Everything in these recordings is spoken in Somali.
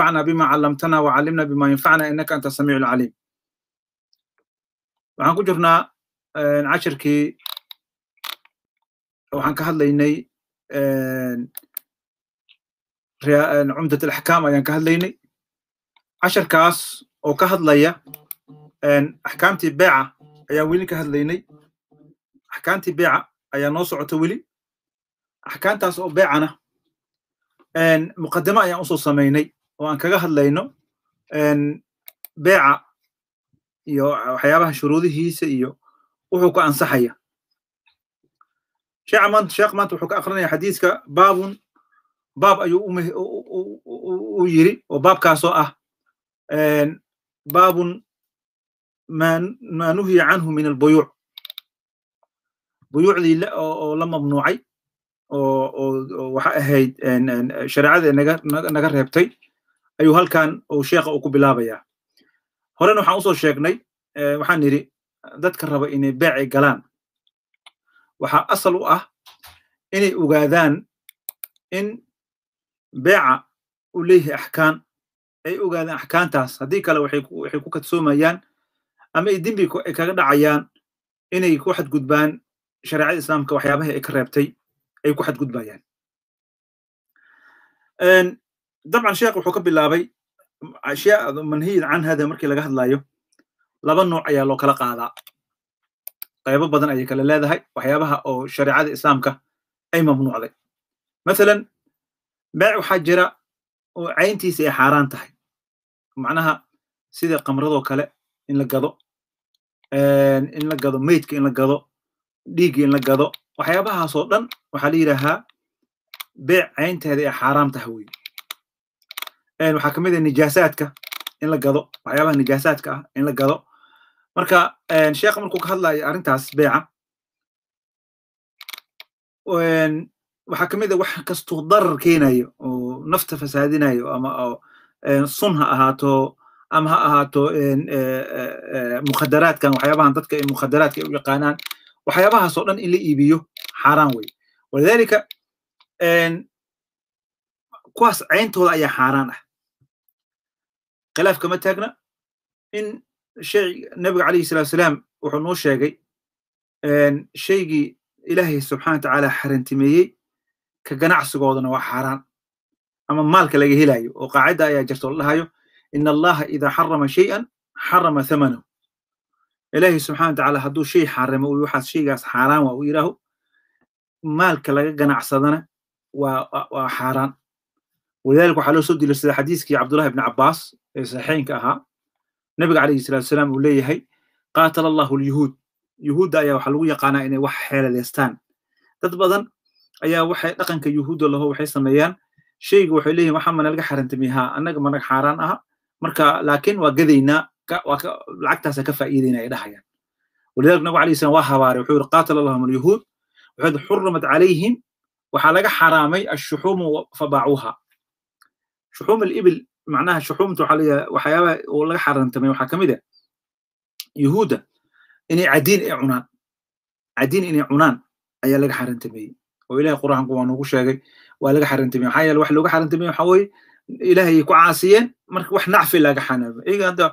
انفعنا بما علمتنا وعلمنا بما ينفعنا انك انت السميع العليم waxaan ku jirnaa cashirkii waxaan ka hadlaynay cumdat alaxkaam ayaan ka hadlaynay cashirkaas oo ka hadlaya axkaamtii beeca ayaan weli ka hadlaynay axkaamtii beeca ayaa noo socota weli axkaamtaas oo beecana muqadamo ayaan usoo samaynay oo aan kaga hadlayno beeca iyo waxyaabaha shuruudihiisa iyo wuxuu ku ansaxaya sheekh maanta sheekh maanta wuxuu ka akrinaya xadiiska baabun baab ayuu u yiri oo baabkaasoo ah baabun maa nuhiya canhu min albuyuuc buyuucdii oo la mamnuucay oo waxa ahayd shareecada naga reebtay ayuu halkan uu sheekha uu ku bilaabayaa horena waxaan usoo sheegnay waxaan nidhi dadka raba inay beecay galaan waxaa asal u ah inay ogaadaan in beeca uu leeyahay axkaan ay ogaadaan axkaantaas haddii kale waxay ku kadsoomayaan ama ay dembi ay kaga dhacayaan inay ku xadgudbaan shareecada islaamka waxyaabaha ay ka reebtay ay ku xadgudbayaan dabcan sheekh wuxuu ka bilaabay ashyaa can canhada markii laga hadlayo laba nooc ayaa loo kala qaadaa qaybo badan ayay kala leedahay waxyaabaha oo shareecada islaamka ay mamnuucday mathalan beec waxaa jira oo cayntiisa ay xaaraan tahay macnaha sida qamradoo kale in la gado in la gado maydka in la gado dhiigga in la gado waxyaabahaasoo dhan waxaa la yidhaahaa beec caynteeda ay xaaraam tahay wey waxaa ka mid ah nijaasaadka in la gado waxyaabaha nijaasaadka ah in la gado marka sheekha markuu ka hadlayo arrintaas beeca waxaa ka a ah wax kastuu darar keenayo oo nafta fasaadinayo ama oo sun ha ahaato ama ha ahaato e, e, e, mukhadaraadkan waxyaabahan dadka mukhadaraadka ay u yaqaanaan waxyaabahaas dhan in la iibiyo xaaraan wey walidaalika kuwaas ceyntooda ayaa xaaraan ah khilaaf kama taagna in shay nabiga calayhi salatu salaam wuxuu noo sheegay shaygii ilaahay subxana watacaala xarantimeeyey ka ganacsigoodana waa xaaraan ama maalka laga helayo oo qaacidda ayaa jirto la dhahayo in allaha idaa xarama shay an xarama thamanahu ilaahay subxana watacaala hadduu shay xaramo uy waxaas shaygaas xaaraan waa uu yidhaaho maalka laga ganacsadana waa waa xaaraan walidalika waxaa loo soo dilarsada xadiiskii cabdullahi ibni cabbaas ee saxeynka ahaa nebiga calayhi salaatusalaam uu leeyahay qaatala allahu lyahuud yuhuudda ayaa waxaa lagu yaqaanaa inay wax xeeladeystaan dad badan ayaa waxay dhaqanka yuhuudda laho waxay sameeyaan sheyga waxay leeyihin waxaa manalaga xarantamiyhaa annaga manag xaaraan aha marka laakiin waa gadaynaa lacagtaasa ka faa'iidayna ay dhahayaan walidalika nabigu alayhi salam waa habaaray wuxuu yiri qaatala allahum alyahuud waxaad xurrimat calayhim waxaa laga xaraamay ashuxuumu fabaacuuha shuxuum alibil macnaha shuxuumta waxaa layaha waxyaabaha oo laga xarantamay waxaa ka mid a ah yuhuudda inay cadiin ay cunaan cadiin inay cunaan ayaa laga xarantameeyey oo ilahay qur-aanku waa noogu sheegay waa laga xarantameye maxaa yeele wax looga xarantameye waxaa weeye ilahayay ku caasiyeen marka wax nacfi laga xanaamay iyaga hadda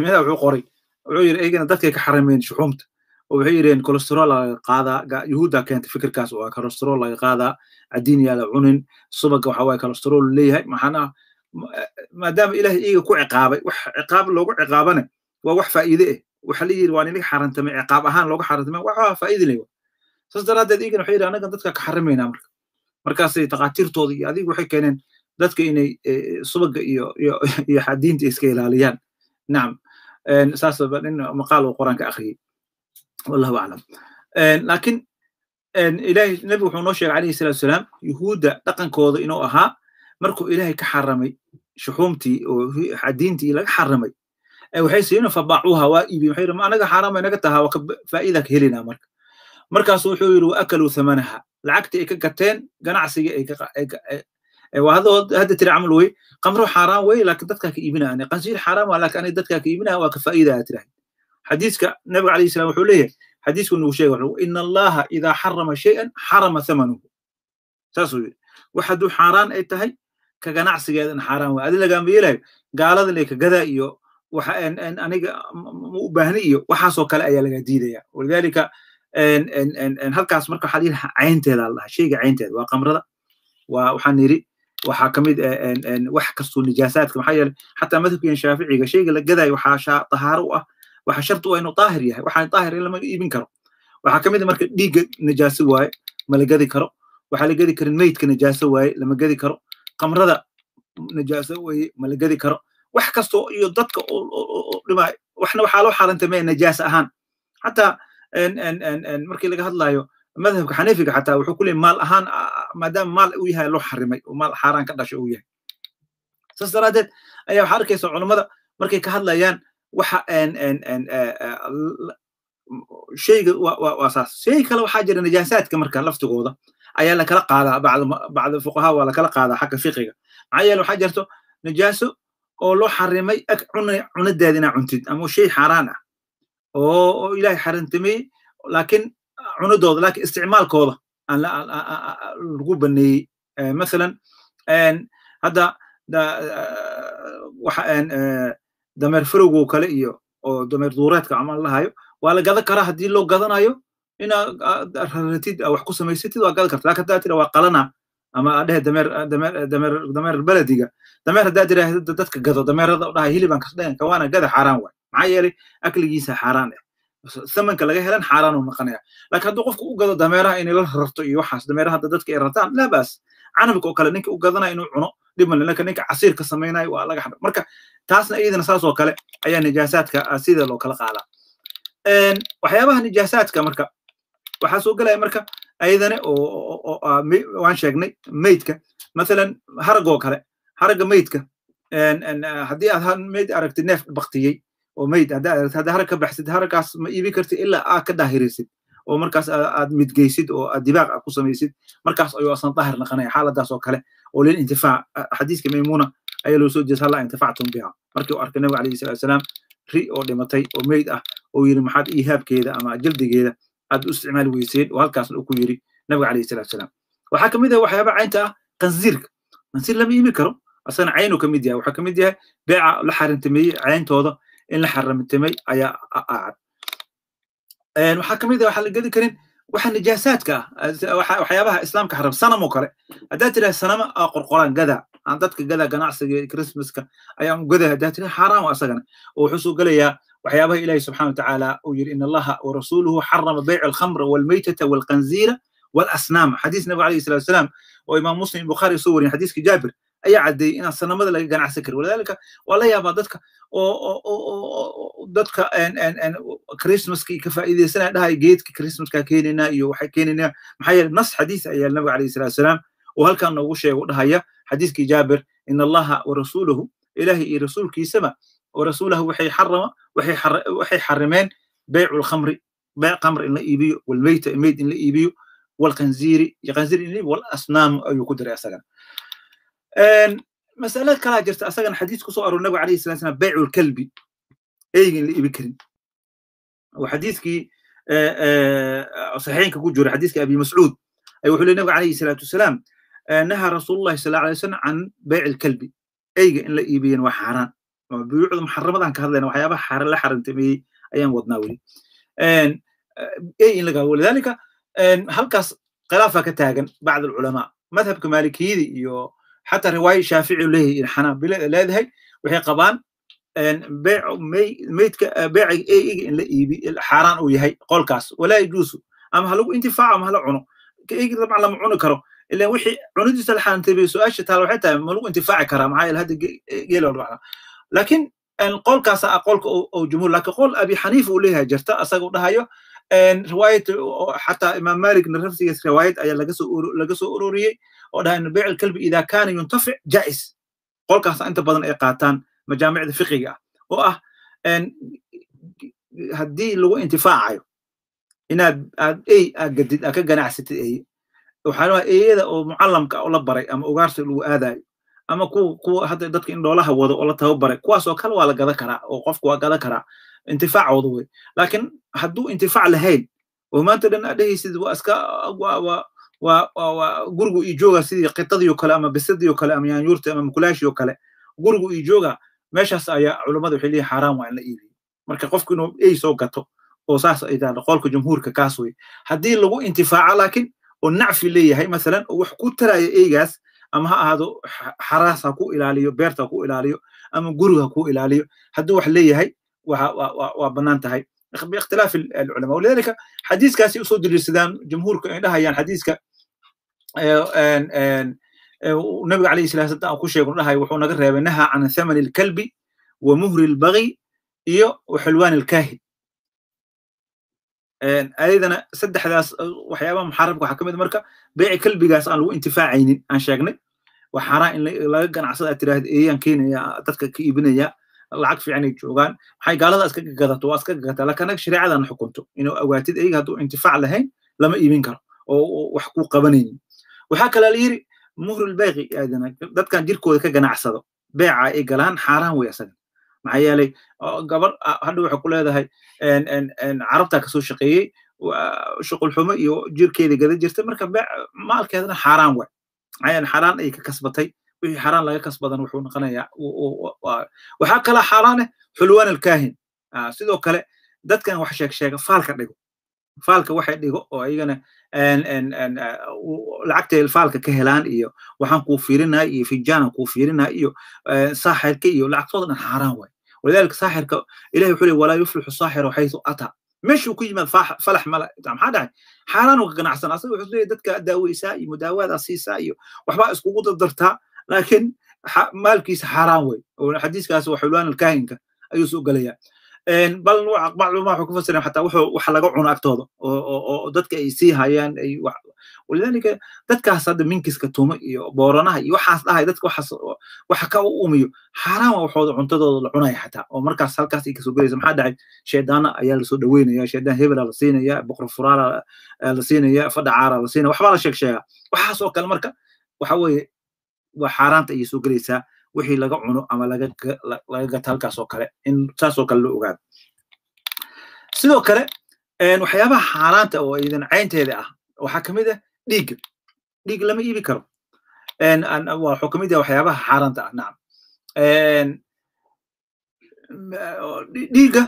mada wuxuu qoray wuxuu yiri iyagana dadkay ka xarameen shuxuumta oo waxay yireen colestarol laga qaadaa yuhuudda keenta fikirkaas oo colestarol laga qaadaa cadiin yaa cunin subaga waxa waaye colestarol leeyahay maxaana maadaama ilahay iyaga ku ciqaabay wax ciqaab loogu ciqaabana waa wax faa'iide eh waxa la yidhi waa inaga xarantamay ciqaab ahaan looga xarantamay waxa faa'idile saas daraaddeed iyagana waxay yidhi annagan dadka ka xarimaynaa marka markaasay takhaatiirtooda iyo adigu waxay keeneen dadka inay eh, subaga iyo iyo iyo xadiinta iska ilaaliyaan nacam saas in maqaal uu qur-aanka akhriyey wallahu aclam laakiin ilaahay nebigu wuxuu noo sheegay calayhi salatu wasalaam yuhuudda dhaqankooda inuu ahaa markuu ilaahay ka xaramay shuxuumtii oo diintii laga xaramay waxay siina waa iibiyen waxay ma anaga xaaraama inaga tahaa waa faa'iida ka helinaa marka markaasu wuxuu yidhi wa thamanaha lacagtii ay ka gateen ganacsigii ay hadda tiri camal wey qamro xaaraan wey laakiin dadkaa ka iibinaa ani qansiir xaaraan waa laakiin ani dadkaa ka iibinaa waa ka faa'iida aad xadiiska nabiga alayhi salaam wuxuu leeyahay xadiisku nagu sheega wuxuu ina allaha idaa xarama shay'an xarama thamanuhu saasuu yidhi wax hadduu xaaraan ay tahay ka ganacsigeedana xaaraan way adi lagaama yeelayo gaalada inay kagadaa iyo aniga ma u baahni iyo waxaasoo kale ayaa laga diidaya walidaalika halkaas marka waxaa layihi caynteeda la sheyga caynteeda waa kamrada waa waxaan yidhi waxaa kamid wax kastoo nijaasaadka maxaa yeele xataa madhabkeena shaaficiga sheyga la gadaayo waxaa tahaaro u ah waxa sharti u ah inuu daahir yahay waxaan daahir lama iibin karo waxaa kamid ah marka dhiigga najaaso waaye ma la gadi karo waxaa la gadi karin meydka najaaso waaye lama gadi karo kamrada najaaso weye mala karo wax kastoo iyo dadka dhimaayo waxna waxaa loo xaarantamaya najaasa ahaan xataa markii laga hadlayo madhabka xanefiga xataa wuxuu ku leey maal ahaan maadaama maal uu yahay loo xarimay maal xaaraan ka dhashay uu yahay saas daraaddeed ayaa waxaa arkaysa culammada markay ka hadlayaan waxa e, e, shayga waa saas shay kale waxaa jira najaasaadka marka laftigooda ayaa lakala qaadaa bacda fuqaha waa lakala qaadaa xagga fiqiga maxaa yeele waxaa jarto najaaso oo loo xarimay ag cunadeeda inaa cuntid ama shay xaraan ah oo ilahay xarantameyey laakiin cunadooda lakin isticmaalkooda lagu baneeyey mathalan hadda dameer farowgo kale iyo oo dameer duureedka camal lahayo waa la gadan karaa haddii loo gadanayo inaad raratid wax ku samaysatid waa gali karta lakin haddaad tira waa qalana ama adhehe dameer dameer dameer dameer belediga dadka gado dameerada u hilibaan kasdhayn kawaana gada xaaraan waay maxaa yeelay akligiisa xaaraan ah samanka laga helan xaaraan uu noqonaya lakin hadduu qofku u gado dameeraha inay la rarto iyo waxaas dameeraha hadda dadka ay rartaan laa canabka oo kale ninka u gadanaya inuu cuno dhibmale lakin ninka casiir ka samaynayo waa laga xadha marka taasna iyadana saas kale ayaa nijaasaadka ah, sideeda loo kala qaadaa waxyaabaha nijaasaadka marka waxaa soo galaya marka ayadane ah, waan sheegnay maydka mathalan haragoo kale haragga maydka haddii aad mayd aragtid neef baktiyey oo mayd haddaa harag ka baxsid haragaas ma iibin kartid ilaa aad ka daahirisid oo markaas aad midgeysid oo aad dibaaq ku samaysid markaas ayuu asan daahir naqanaya xaaladaas oo kale oo lin intifaac xadiiska maymuna ayaa loo soo jeesa hallaa intifactum biha markii uu arkay nabiga alayhi salatu wasalaam ri oo dhimatay oo mayd ah oo yidhi maxaad iihaabkeeda ama jaldigeeda aad u isticmaali weyseen oo halkaasna uu yiri nabiga alayhi salatu wasalaam waxaa ka mid ah waxyaaba caynta ah qansiirka qansiir lama iimi karo asana caynuu ka yahay waxaa ka yahay beeca la xarimtameeyey cayntooda in la xarimtamay ayaa aacad waxaa ka mid ah waxaa la geli karin waxa najaasaadka ah waxyaabaha islaamka xaram sanam oo kale haddaad tidhaha sanama aa qorqoraan gadaa aan dadka gadaa ganacsiga christmaska ayaan gadaa haddaad tidhaha xaaraam asagana oo wuxuu soo waxyaabaha ilahi subxana watacaala uu yidhi in allaha warasuuluhu xarama beyc alkhamra walmaytata walkanziira walasnaama xadiis nabiga alayhi salatu wasalaam oo imaam muslim bukhaari soo wariyay xadiiska jaabir ayaa caddeeyey inaan sanamada laga ganacsan karin walidaalika waa la yaabaa dadka oo dadka christmaskii ka faa'iidaysanaya dhahay geedka christmaska keenaynaa iyo waxay keenaynaa maxaa yeele nas xadiis ayaa nabiga alayhi salatu wasalaam oo halkan noogu sheego dhahaya xadiiskii jaabir in allaha warasuuluhu ilaahi iyo rasuulkiisaba warasuulahu waxay xarama waxay xarimeen baycu lkhamri bayc khamr in la iibiyo walmeyta meyd in la iibiyo walkanziiri iyo kanziiri in la iibiyo walasnaamu ayuu ku diray asagana masale kalaa jirta asagana xadiis kusoo aror nabigu alayhi salatu salam baycu lkalbi eyga in la iibin karin oo xadiiskii saxiixinka ku jira xadiiska abi mascuud ayu wuxuu leey nabigu alayhi salatu wasalaam nahaa rasuulullahi sala alay wasalam can bayci lkalbi eyga in la iibiyan waa xaaraan mabuyuucda muxaramadan ka hadlayna waxyaabaha xare la xarantimeeyey ayaan wadnaa weli eh, in laga walidalika halkaas khilaafa ka taagan bacd alculamaa madhabka maalikiyada iyo xataa riwaayo shaafici leeyahay xanaabila leedahay waxay qabaan meydka eh, beeciga eyga in la iibi xaaraan uu yahay qolkaas walaa yajuusu ama ha lagu ama hala cuno eyga dabcan lama cuni karo ilan wixii cunidiisa la xarantimeeyey su-aasha taala waxay tahay ma lagu intifaaci karaa maxaa yeele hadda geeloo eh, lakiin qolkaasa ah qolka oo jumhuur lakin qol abi xaniifa uu leeyahay jirta asaga u dhahayo riwaayat xataa imaam malikna naftigiis riwaayad ayaa laga soo uroriyey oo dhahay beyc alkalbi ida kana yuntafic jais qolkaasa ah inta badan ay qaataan majaamicda fiqiga ah oo ah haddii lagu intifaacayo inaad aad ey aad gadid aad ka ganacsatid eye waxaa eyada oo mucalamka oo la baray ama ugaarsi lagu aadayo ama kuwa dadka in dhoolaha wado oo la tababare kuwaas oo kale waa la gadan karaa oo qofku waa gadan karaa intifaacooda wey laakiin hadduu intifaac lahayn oo maanta dhan adhehaysid waa iska gurigu ii jooga sidii qitadiio kale ama bisadii kale ama yaanyuurta ama mukulaashii kale gurigu ii jooga meeshaas ayaa culammada waxay leeyihin xaaraan waa in la iibiyo marka qofku inuu ey soo gato oo saas ay tahay qolka jumhuurka kaas wey haddii lagu intifaaco laakiin oo nacfi leeyahay masalan oo wax ku taraya eygaas ama ha ahaado xaraas ha ku ilaaliyo beerta ha ku ilaaliyo ama gurig ha ku ilaaliyo hadduu wax leeyahay waa bannaan tahay باختلاف العلماء ولذلك حديث كاسي أصول السودان جمهور عندها يعني حديث ك النبي عليه الصلاة والسلام أقول شيء لها وحنا نقرأ نهى عن ثمن الكلب ومهر البغي وحلوان الكاهن ayaydana saddexdaas uh, waxyaabaha muxaramka waxaa ka mid ah marka beeci kalbigaas aan lagu intifaacaynin aan sheegnay waa xaraan in laga ganacsada aad eeyaan keenaya dadka ka iibinaya lacag fiican joogaan maxay gaalada iska gagato waa iska gagataa lakiin anaga shareecadan xukunto inuu awaatid eeyga hadduu intifaac lahayn lama iibin karo oo wax ku qabanaynin waxaa kale la yiri muhrul dadkan jirkooda ka ganacsado beeca ay galaan xaaraan wey asaga maxaa yeelay gabar hadha waxay ku leedahay carabtaa kasoo shaqeeyey shuqulxumo iyo jirkeeda gada jirta marka maalkeedana xaaraan way maxaayeele xaaraan ka kasbatay wixii xaaraan laga kasbadan wuxuu noqonayaa waxaa kalaa xaaraaneh xulwaan alkahin sidoo kale dadkan wax sheeg sheega faalka dhigo faalka waxay dhigo oo iyagana lacagtay faalka ka helaan iyo waxaan kuu fiirinaa iyo finjaanan kuu fiirinaa iyo e, saaxeedka iyo lacagtooda dhan xaaraan way walidalika saaxirka ilahi wuxuu le walaa yuflixu saaxiru xaysu ataa meeshuu ku yimaad falax male maxaa dhahay xaaraanu ka ganacsan asaga wuxuu leeyahy dadka daaweysaa iyo mudaawaada siisaa iyo waxbaa iskugu dardartaa laakiin maalkiisa xaaraan wey xadiiskaas waa xulwaan alkaahinka ayuu soo gelayaa bal nuuca macluuma waxay ku fasireen xataa wuxuu wax laga cuno agtooda oo dadka ay sii hayaan walidaalika dadkaas hadda minkiska tuumo iyo booranaha iyo waxaas dhahay dadka waxaas waxa ka u umiyo xaaraan waa waxooda cuntadooda la cunaya xataa oo markaas halkaas ay kasoo gelaysa maxaa dhacay sheedaana ayaa lasoo dhaweynaya sheedaan hebelaa la siinaya boqor la siinaya fadha la siinaya waxbaa la sheeg sheegaa waxaas oo kale marka waxa weeye waa xaaraanta ayay soo gelaysaa wixii laga cuno ama laga gato halkaas oo kale in saasoo kale loo ogaado sidoo kale waxyaabaha xaaraanta oo idan caynteeda ah waxaa ka mid ah dhiigga dhiig lama iibi karo waxuu ka mid waxyaabaha xaaranta ah nacam dhiigga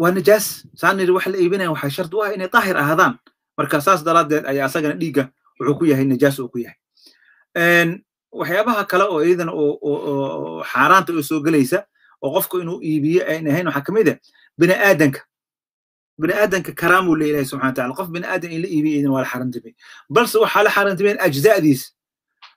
waa najaas saan niri la iibinaya waxaa shardi u ah inay daahir ahaadaan marka saas daraaddeed ayaa asagana dhiigga wuxuu ku yahay najaas uu ku yahay waxyaabaha kale oo iyadana xaaraanta soo gelaysa oo qofku inuu iibiyo ayn ahayn waxaa ka ah bini aadanka bini aadanka karaam buu leeyahay subxana watacala qof bini aadan in la iibiya waa la xarantimay balse waxaa la xarantimeen ajza'diisa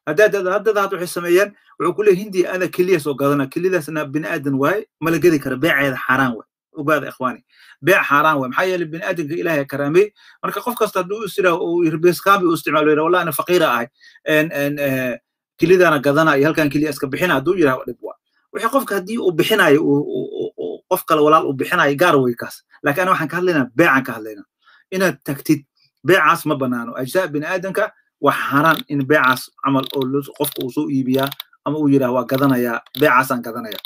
haddada waxay sameeyaan wuxuu ku leeyahy hindiya ana keliya soo gadana keliyadaasna bini aadan waaye mala gedi kara beeceeda xaaraan waaye ogaada ikhwaani beec xaaraan waaye maxaa yeelay bini aadanka ilaahay karaamey marka qof kasta hadduu is idhaaho u isticmaalo yidhaha wallahi ana faqiira ahay keliyadaana gadana iyo halkan keliya iska bixina hadduu yidhaha dhib waa wixii qofka haddii uu bixinayo qof kale walaal uu bixinayo gaar wey ana waxaan ka hadlaynaa beecan ka hadlayna inaad tagtid beecaas ma banaano ajzaa bini aadamka wax in beecaas camal oo qofka uu soo iibiyaa ama uu yidhah waa gadanayaa beecaasaan gadanaya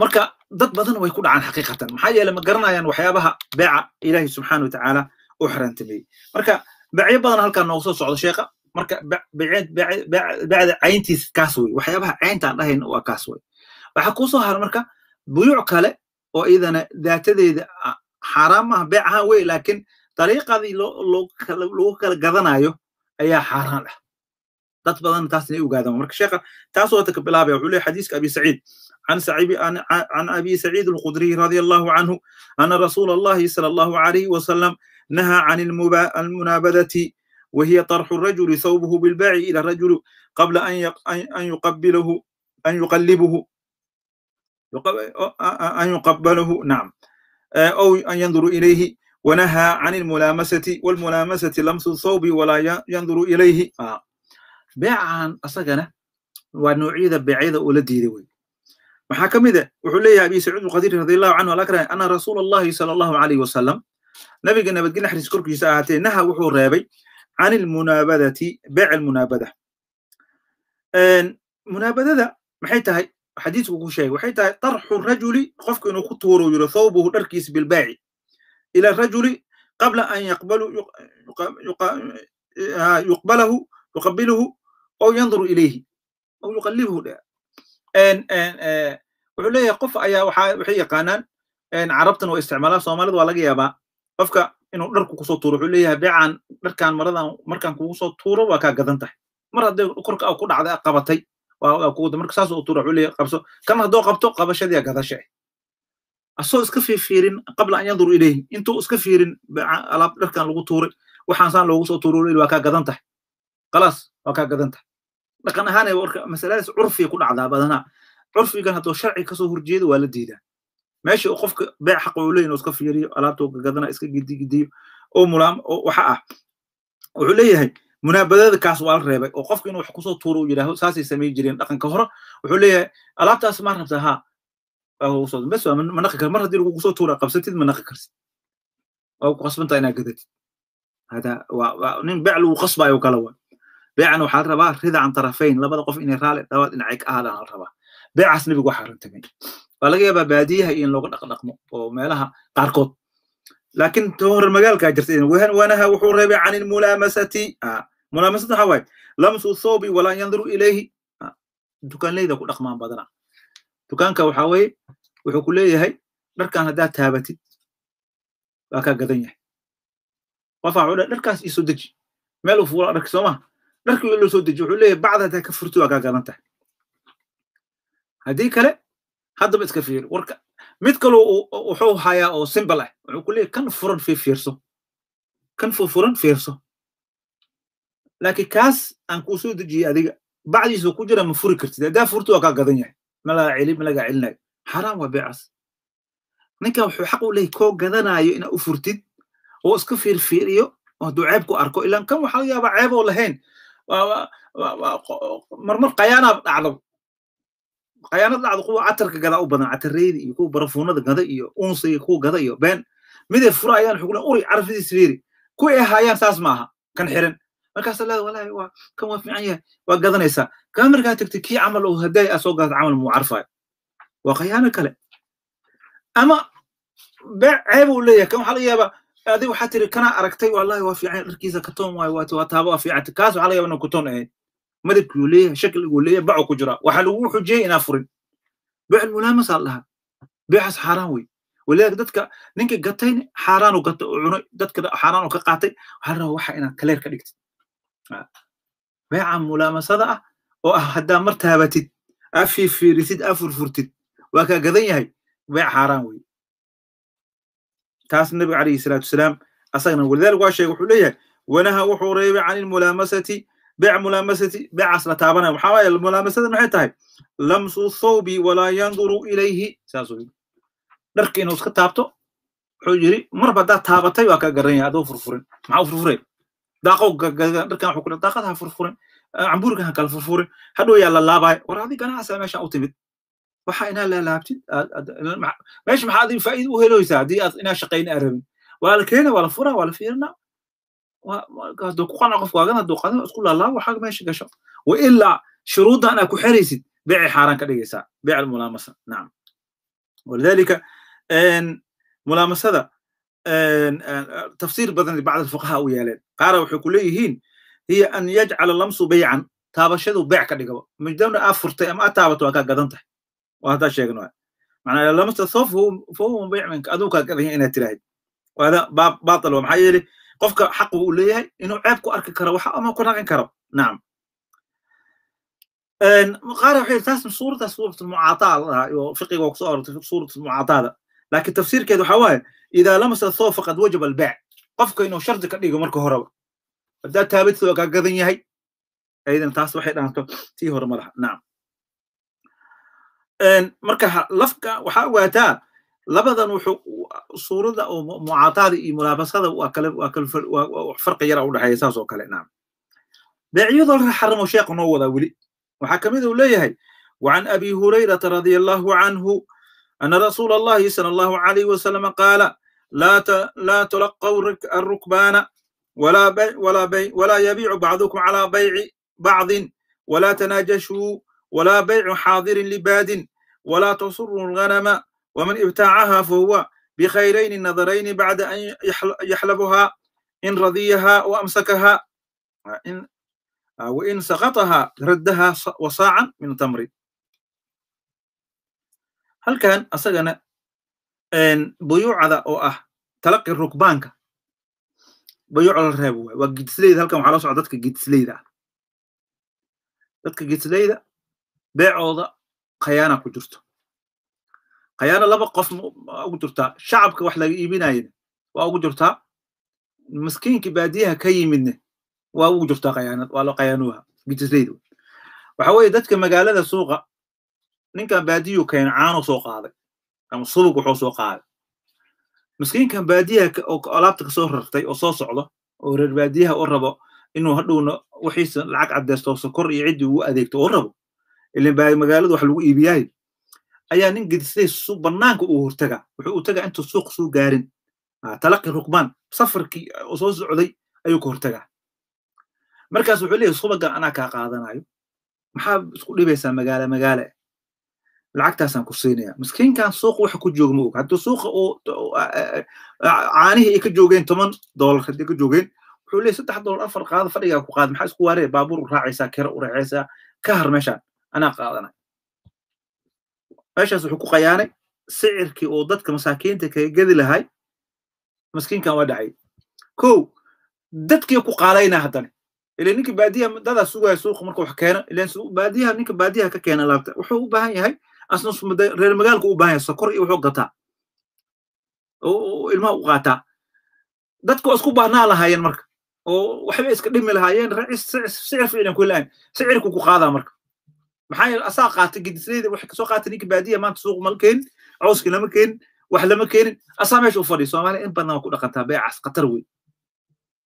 marka dad badan way ku dhacaan xaqiiqatan maxaa yeele ma garanayaan waxyaabaha beeca ilaahi subxaana watacaala u xarantimeeyey marka beecyo badan halkaa noogu soo socdo sheeqa marka beecda cayntiisa kaas wey waxyaabaha cayntaan dhahayna waa kaas wey waxaa kuu soo hara marka buyuuc kale oo idana daatadeeda xaaraam maaha beec ahaan wey laakiin dariiqadii lagu kala gadanayo ayaa xaaraan ah dad badan taasna ay ogaadaan marka sheekha taas waa taka bilaabaya wuxuu leeyahay xadiiska abi saciid عن سعيد عن ابي سعيد الخدري رضي الله عنه ان رسول الله صلى الله عليه وسلم نهى عن المنابذه وهي طرح الرجل ثوبه بالباع الى الرجل قبل ان ان يقبله ان يقلبه أن يقبله نعم أو أن ينظر إليه ونهى عن الملامسة والملامسة لمس الصوب ولا ينظر إليه آه. بيعان أساقنا ونوعيدا بيعيدا أولدي ذوي maxaa ka mid ah wuxuu leeyahay abi sacuud alqadiiri radiallahu canhu alakrah ana rasuula allahi sala allahu calayhi wasalam nabiga nabadgelya xariis korkiisa ahaatee naha wuxuu reebay can ilmunaabadati beec almunaabada munaabadada maxay tahay xadiisku ku sheegay waxay tahay tarxu rajuli qofku inuu ku tuuru yiro thawbuhu dharkiis bilbaaci ila rajuli qabla an yuqbalahu yuqabiluhu aw yanduru ilayhi aw yuqallibuhu wuxuu leeyahay qof ayaa waxay yaqaanaan carabtana waa isticmaalaan soomaalida waa laga yaabaa qofka inuu dharku kusoo tuuro wuxuu leeyahay beecan dharkan maradan markaan kugu soo tuuro waa kaa gadan tahay mar hadday korka ku dhacda qabatay waa kuwa qabto qabashadiya gadashe asoo iska fiirin qabla an yanduru ilayhi intuu iska fiirin alaab dharkan lagu tuuray waxaan saan loogu soo tuuro waa kaa gadan tahay khalaas waa kaa gadan tahay dhaqan ahaanay masaladaas curfiga ku dhacdaa badanaa curfigan hadduu sharci kasoo horjeedo waa la diidaa meesha uu qofka beec xaq uu leeyahay iska fiiriyo alaabtuu gagadana iska gidigidiyo oo mulaam waxa ah wuxuu leeyahay munaabadadakaas waa la reebay oo qofka inuu wax kusoo tuuro u yidhaaho saasay samayn jireen dhaqanka hore wuxuu leeyahay alaabtaas maa rabtaa ha ma naqi kar mar haddii lagu kusoo tuura qabsatid ma naqi karsid waa ku qasbantaa inaa gadatid nin beec lagu qasbayo kala waa beecan waxaa la rabaa ridacan tarafayn labada qof inay raali labada dhinacay ka ahaadaan la rabaa beecaas nebigu waxaa rantamay waa laga yaabaa baadiyaha iyo in looga dhaqdhaqmo oo meelaha qaarkood laakiin hormagaalkaa jirta waanaha wuxuu reebay can ilmulaamasati mulaama saddexa waay lamsu thawbi walaa yanduru ilayhi dukaanleyda ku dhaqmaan badana dukaanka waxa weye wuxuu ku leeyahay dharkan haddaad taabatid waa kaa gadan yahay wafaacu dharkaas isoo deji meel u fuula dharki soomaa dharkii waa loo soo deji wuxuu leeyahay bacda haddaa ka furti waa kaa gadan tahay haddii kale haddaba iska fiiri warka mid kaloo wuxuu hayaa oo simbal ah wuxuu ku leeyahay kan furan fiirso kan furfuran fiirso laakiin kaas aan kuu soo dejiye adiga bacdiisu ku jira ma furi kartid haddaa furto waa kaa gadan yahay malaga celi malagaa celinayo xaaraam waa beecaas ninkan wuxuu xaq u leeyahy koo gadanaayo inaa u furtid oo iska fiirfiiriyo oo hadduu ceeb ku arko ilaan kan waxaa laga yaabaa ceeboo lahayn marmar khayaanaad dhacdo khayaanad dhacdo kuwa catarka gadaa u badan catareyda iyo kuwa barafuunada gada iyo unsiga kuwa gada iyo been miday fura wuxuu ku uri carfidiis fiiri kuwii ahaayaan saas maaha kan xiran markaasa leeda walahi waa kan waa fiican yahay waa gadanaysaa kama markaa tegtay kii camal oo hadday aa soo gaato camal muu carfayo waa khayaano kale ama beec ceeb uu leeyahay kan waxaa laga yaabaa adig waxaa tiri kanaa aragtay wallahi waa fiican dharkiisa katoon waayo waa taabo waa fiicanta kaas waxaa laga yaaba inuu katoon ahayd madabkii leeyahay shakliguu leeyahay bacuu ku jiraa waxaa lagu xujiyey inaa furin beec mulaamasaa lahaa beecaas xaaraan wey walidaalika dadka ninka gatayna xaaraan uu cuno dadka xaaraan ka qaatay waxaa la rabaa waxa inaad kaleer ka dhigtid beeca mulaamasada ah oo ah haddaa mar taabatid aa fiifiirisid aa furfurtid waa kaa gadan yahay beec xaaraan wey taas nabiga alayhi salaatu wasalaam asagna walidaalika waa sheegay wuxuu leeyahay wanaha wuxuu reebay can ilmulaamasati beec mulaamasati beecaas la taabanaya waxaa waaye mulaamasada maxay tahay lamsu thawbi walaa yanduru ilayhi saasuu yidhi dharka inuu iska taabto wuxuu yidhi marba haddaad taabatay waa kaa garan yahay adoo furfurin maxaa u furfureen daaqow gagagagan dharkan ha furfurin cambuurgan ha kala furfurin hadhow yaa la laabay war adi ganacsa meeshaan u timid waxa inaa lalaabtid meesha maxaa adi faa'iida u heloysaa haddii aad inaa shaqayna arabin waa la keena waa la furaa waa la fiirina hadduu ku qanco qofkaagan hadduu qadino isku laalaabo waxaaga meesha gasho wa ilaa shuruuddan aad ku xeraysid beecay xaaraan ka dhigaysaa beec almulaamasa nacam walidalika mulaamasada Eh, tafsiir badan bacd fuqaha u yeeleen qaara waxay ku leeyihiin hiya an yajcala lamsu baycan taabashadu beyc ka dhigaba majdana aa furtay ama aa taabato waa kaa gadan tahay waa haddaa sheegno macnaa lamsta thof fahuwa beyc minka aduu kaa gadan inaad tiraahid waada baatil maxaa yeelay qofka xaqu u leeyahay inuu ceeb ku arki karo waxa ama ku naqin karo nacam qaara waxay laakiin tafsiirkeeda waxa waaye idaa lamasa thoob faqad wajaba albeyc qofka inuu shardi ka dhigo marka horeba haddaa taabadsi waa kaa gadan yahay ayadana taas waxay dhaanto tii hore madaxa nacam marka lafka waxaa ogaataa labadan wuxuu suurada oo mucaataada iyo mulaabasada waa kale waa kale farqi yara ah u dhexeeya saas oo kale nacam beecyadoo la kamid uu leeyahay وعن أبي هريرة رضي الله عنه أن رسول الله صلى الله عليه وسلم قال لا لا تلقوا الركبان ولا بي ولا بي ولا يبيع بعضكم على بيع بعض ولا تناجشوا ولا بيع حاضر لباد ولا تصروا الغنم ومن ابتاعها فهو بخيرين النظرين بعد أن يحلبها إن رضيها وأمسكها وإن, وإن سقطها ردها وصاعا من تمر halkan asagana buyuucada oo ah talaqi rukbaanka bayuuc la reebo waay waa gidsleyda halkan waxaa la soca dadka gidsleyda dadka gidsleyda beecooda khayaana ku jirto khayaana laba qof waa ugu jirtaa shacabka wax laga iibinayana waa ugu jirtaa miskiinkii baadiyaha ka yimidne waa ugu jirtaa khayaanad waa la khayaanoha gidsleyda waxa weeye dadka magaalada suuqa ninkan baadiyu keena caano soo qaaday ama subug wuxuu soo qaaday miskiinkan baadiyaha alaabta kasoo rartay oo soo socdo oo reer baadiyaha u rabo inuu hadhowna waxiisa lacag caddeystoo sokor iyo ciddii ugu adeegto oo rabo ilan magaalada wax lagu iibiyaayo ayaa nin gedisday bannaanka uu hortagaa wuxuu u tagaa intuu suuq soo gaarin talaqi rukmaan safarkii soo socday ayuu ka hortagaa markaas wuxuu leeyahy subagan anaa kaa qaadanayo maxaa isku dhibaysaa magaala magaala lacagtaasaan ku siinaya miskiinkan suuqa waxa ku jooga ma og haddii suuqa uu caanihii ay ka joogeen toban doolar haddii ka joogeen wuxuu leeyahy saddex doolar afar qaada fadhigaa ku qaada maxaa isku waaree baabuur u raacaysaa kero u raacaysaa ka har meeshaan anaa qaadana meeshaas wuxuu ku qayaanay sicirkii oo dadka masaakiinta kaga gedi lahay miskiinkan waa dhacay kow dadkii ku qaadayna haddana ilan ninka baadiyaha dadaa sugaya suuqa marka wax keena ilan baadiyaha ninka baadiyaha ka keena laabta wuxuu u baahan yahay reer magaalku u bahan yahay sokor iyo wuxuu gataa ilmaha u qaataa dadku isku baahnaa lahaayeen marka oo waxba iska dhimi lahaayeen sicir ficlan kulahayn sicirku ku qaadaa marka maxaa yeele asaa qaata gidisleeda waxay kasoo qaata ninka baadiya maanta suuq mal keenin cawski lama keenin wax lama keenin asaa meesha u fadhiya soomaaliya in badan waa ku dhaqantaa beecaas khatar wey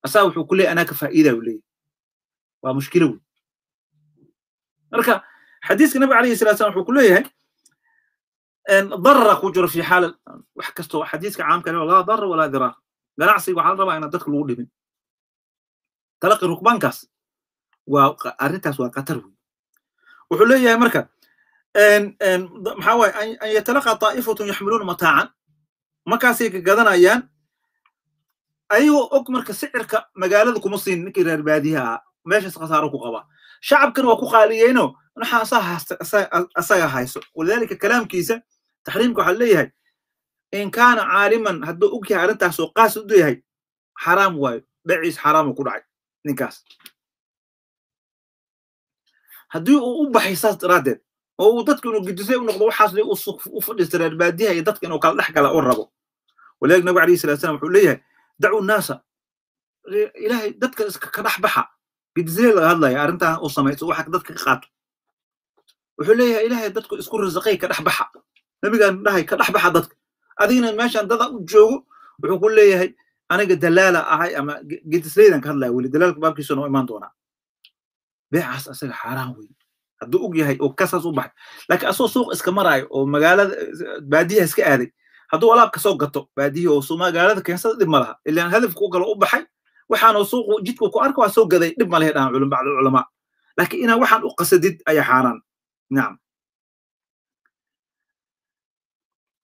asaa wuxuu ku leeyahy faa'iida u leeyahy waa mushkilo wey marka xadiiska nabiga alayhi salatu salam wuxuu ku leeyahay dara ku jiro fi xaal wax kastoo xadiiska caamkani laa dara walaa diraar ganacsiga waxaa la rabaa inaan dadka lagu dhimin talaqi rukbankaas waa arrintaas waa qatar wey wuxuu leeyahay marka maxaa waaye an yatalaqa taa'ifatun yaxmiluuna mataacan markaasay gadanayaan ayagoo og marka sicirka magaalada kuma siin ninkii reer baadiyaha ah khasaaro ku qabaa shacabkana waa ku qaaliyeeno naxa asaga haysto walidaalika kalaamkiisa taxriimka waxaa leeyahay in kaana caaliman hadduu og yahay arrintaas oo qaas udu yahay xaraam waayo dhaciis xaraamuu ku dhacay ninkaas haddii uu u baxay saas daraaddeed oo uu dadku inuu gidisay u noqdo waxaasna u fadhiista reer baadiyaha iyo dadka inuu kala dhex gala oo rabo walidalik nabigu alayhi salatu salam wuxuu leeyahay dacuu naasa ilahay dadka iska ka dhex baxa gidisay laga hadlaya arrintaa uu samayso waxa dadka ka qaato wuxuu leeyahay ilahay dadku isku risaqay ka dhex baxa nabigaan dhahay ka dhexbaxa dadka adigna meeshaan dadaan u joogo wuxuu ku leeyahay aniga dalaala ahay ama gedislaydan ka hadlaya weli dalaalka baabkiisa noo imaan doonaa beecaas asaga xaaraan wey hadduu og yahay oo kasaas u baxay laakiin asoo suuq iska maraayo oo magaalada baadiyaha iska aaday hadduu alaab kasoo gato baadiyihi oo magaalada keensada dhib ma laha ilaan hadafku u galo u baxay waxaanoo suuqu jidku ku arka waa soo gaday dhib ma lehe dhahan culim bacdul culamaa laakiin inaa waxaan u qasadid ayaa xaaraan nacam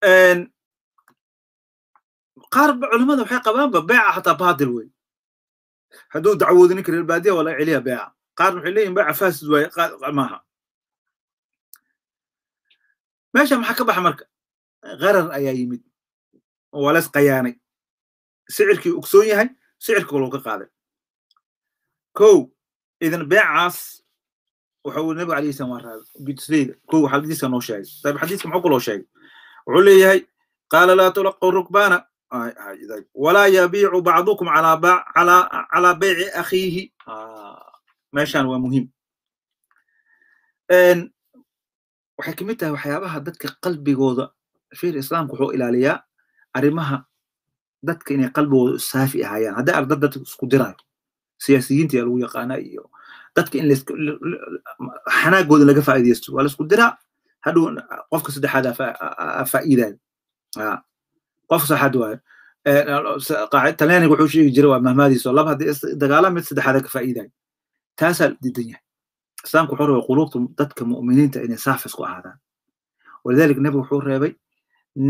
qaar culimmada waxay qabaanba beeca xataa baadil wey hadduu dacwoodo ninka reer baadiya waa laga celiya beeca qaarna waxay leeyihin beeca fasid waaye maaha meesha maxaa ka baxa marka qarar ayaa yimid oo waa lays qayaanay sicirkii ogsoon yahay sicirka waluu ka qaaday kow idan beecaas waxa uu nabiga alayhi salam waa raabay gudislayda kow xadiiska noo sheegay xadiiska maxuu kuloo sheegay wuxuu leeyahay qaala laa tulaqu rukbana walaa yabiicu bacdukum calaa beyci akhiihi ah. meeshan waa muhiim waxay kamid tahay waxyaabaha dadka qalbigooda sheer islaamka wuxuu ilaaliyaa arrimaha dadka inay qalbigooda saafi ahaayaan hadday arda dad isku diraayo siyaasiyiinta yaa lagu yaqaana iyo dadka in xanaagooda laga faa'iidaysto waa la diraa hadhow qofka saddexaad afaa'idaan qofka saxaad waayo talyaaniga wuxuu sheegi jiray waa mahmaadiiso laba haddii dagaalamid saddexaada ka faa'iidaay taasaa diidan yahay islaamku wuxuu reebay quluubta dadka mu'miniinta inay saafis ku ahaadaan walidaalika nebigu wuxuu reebay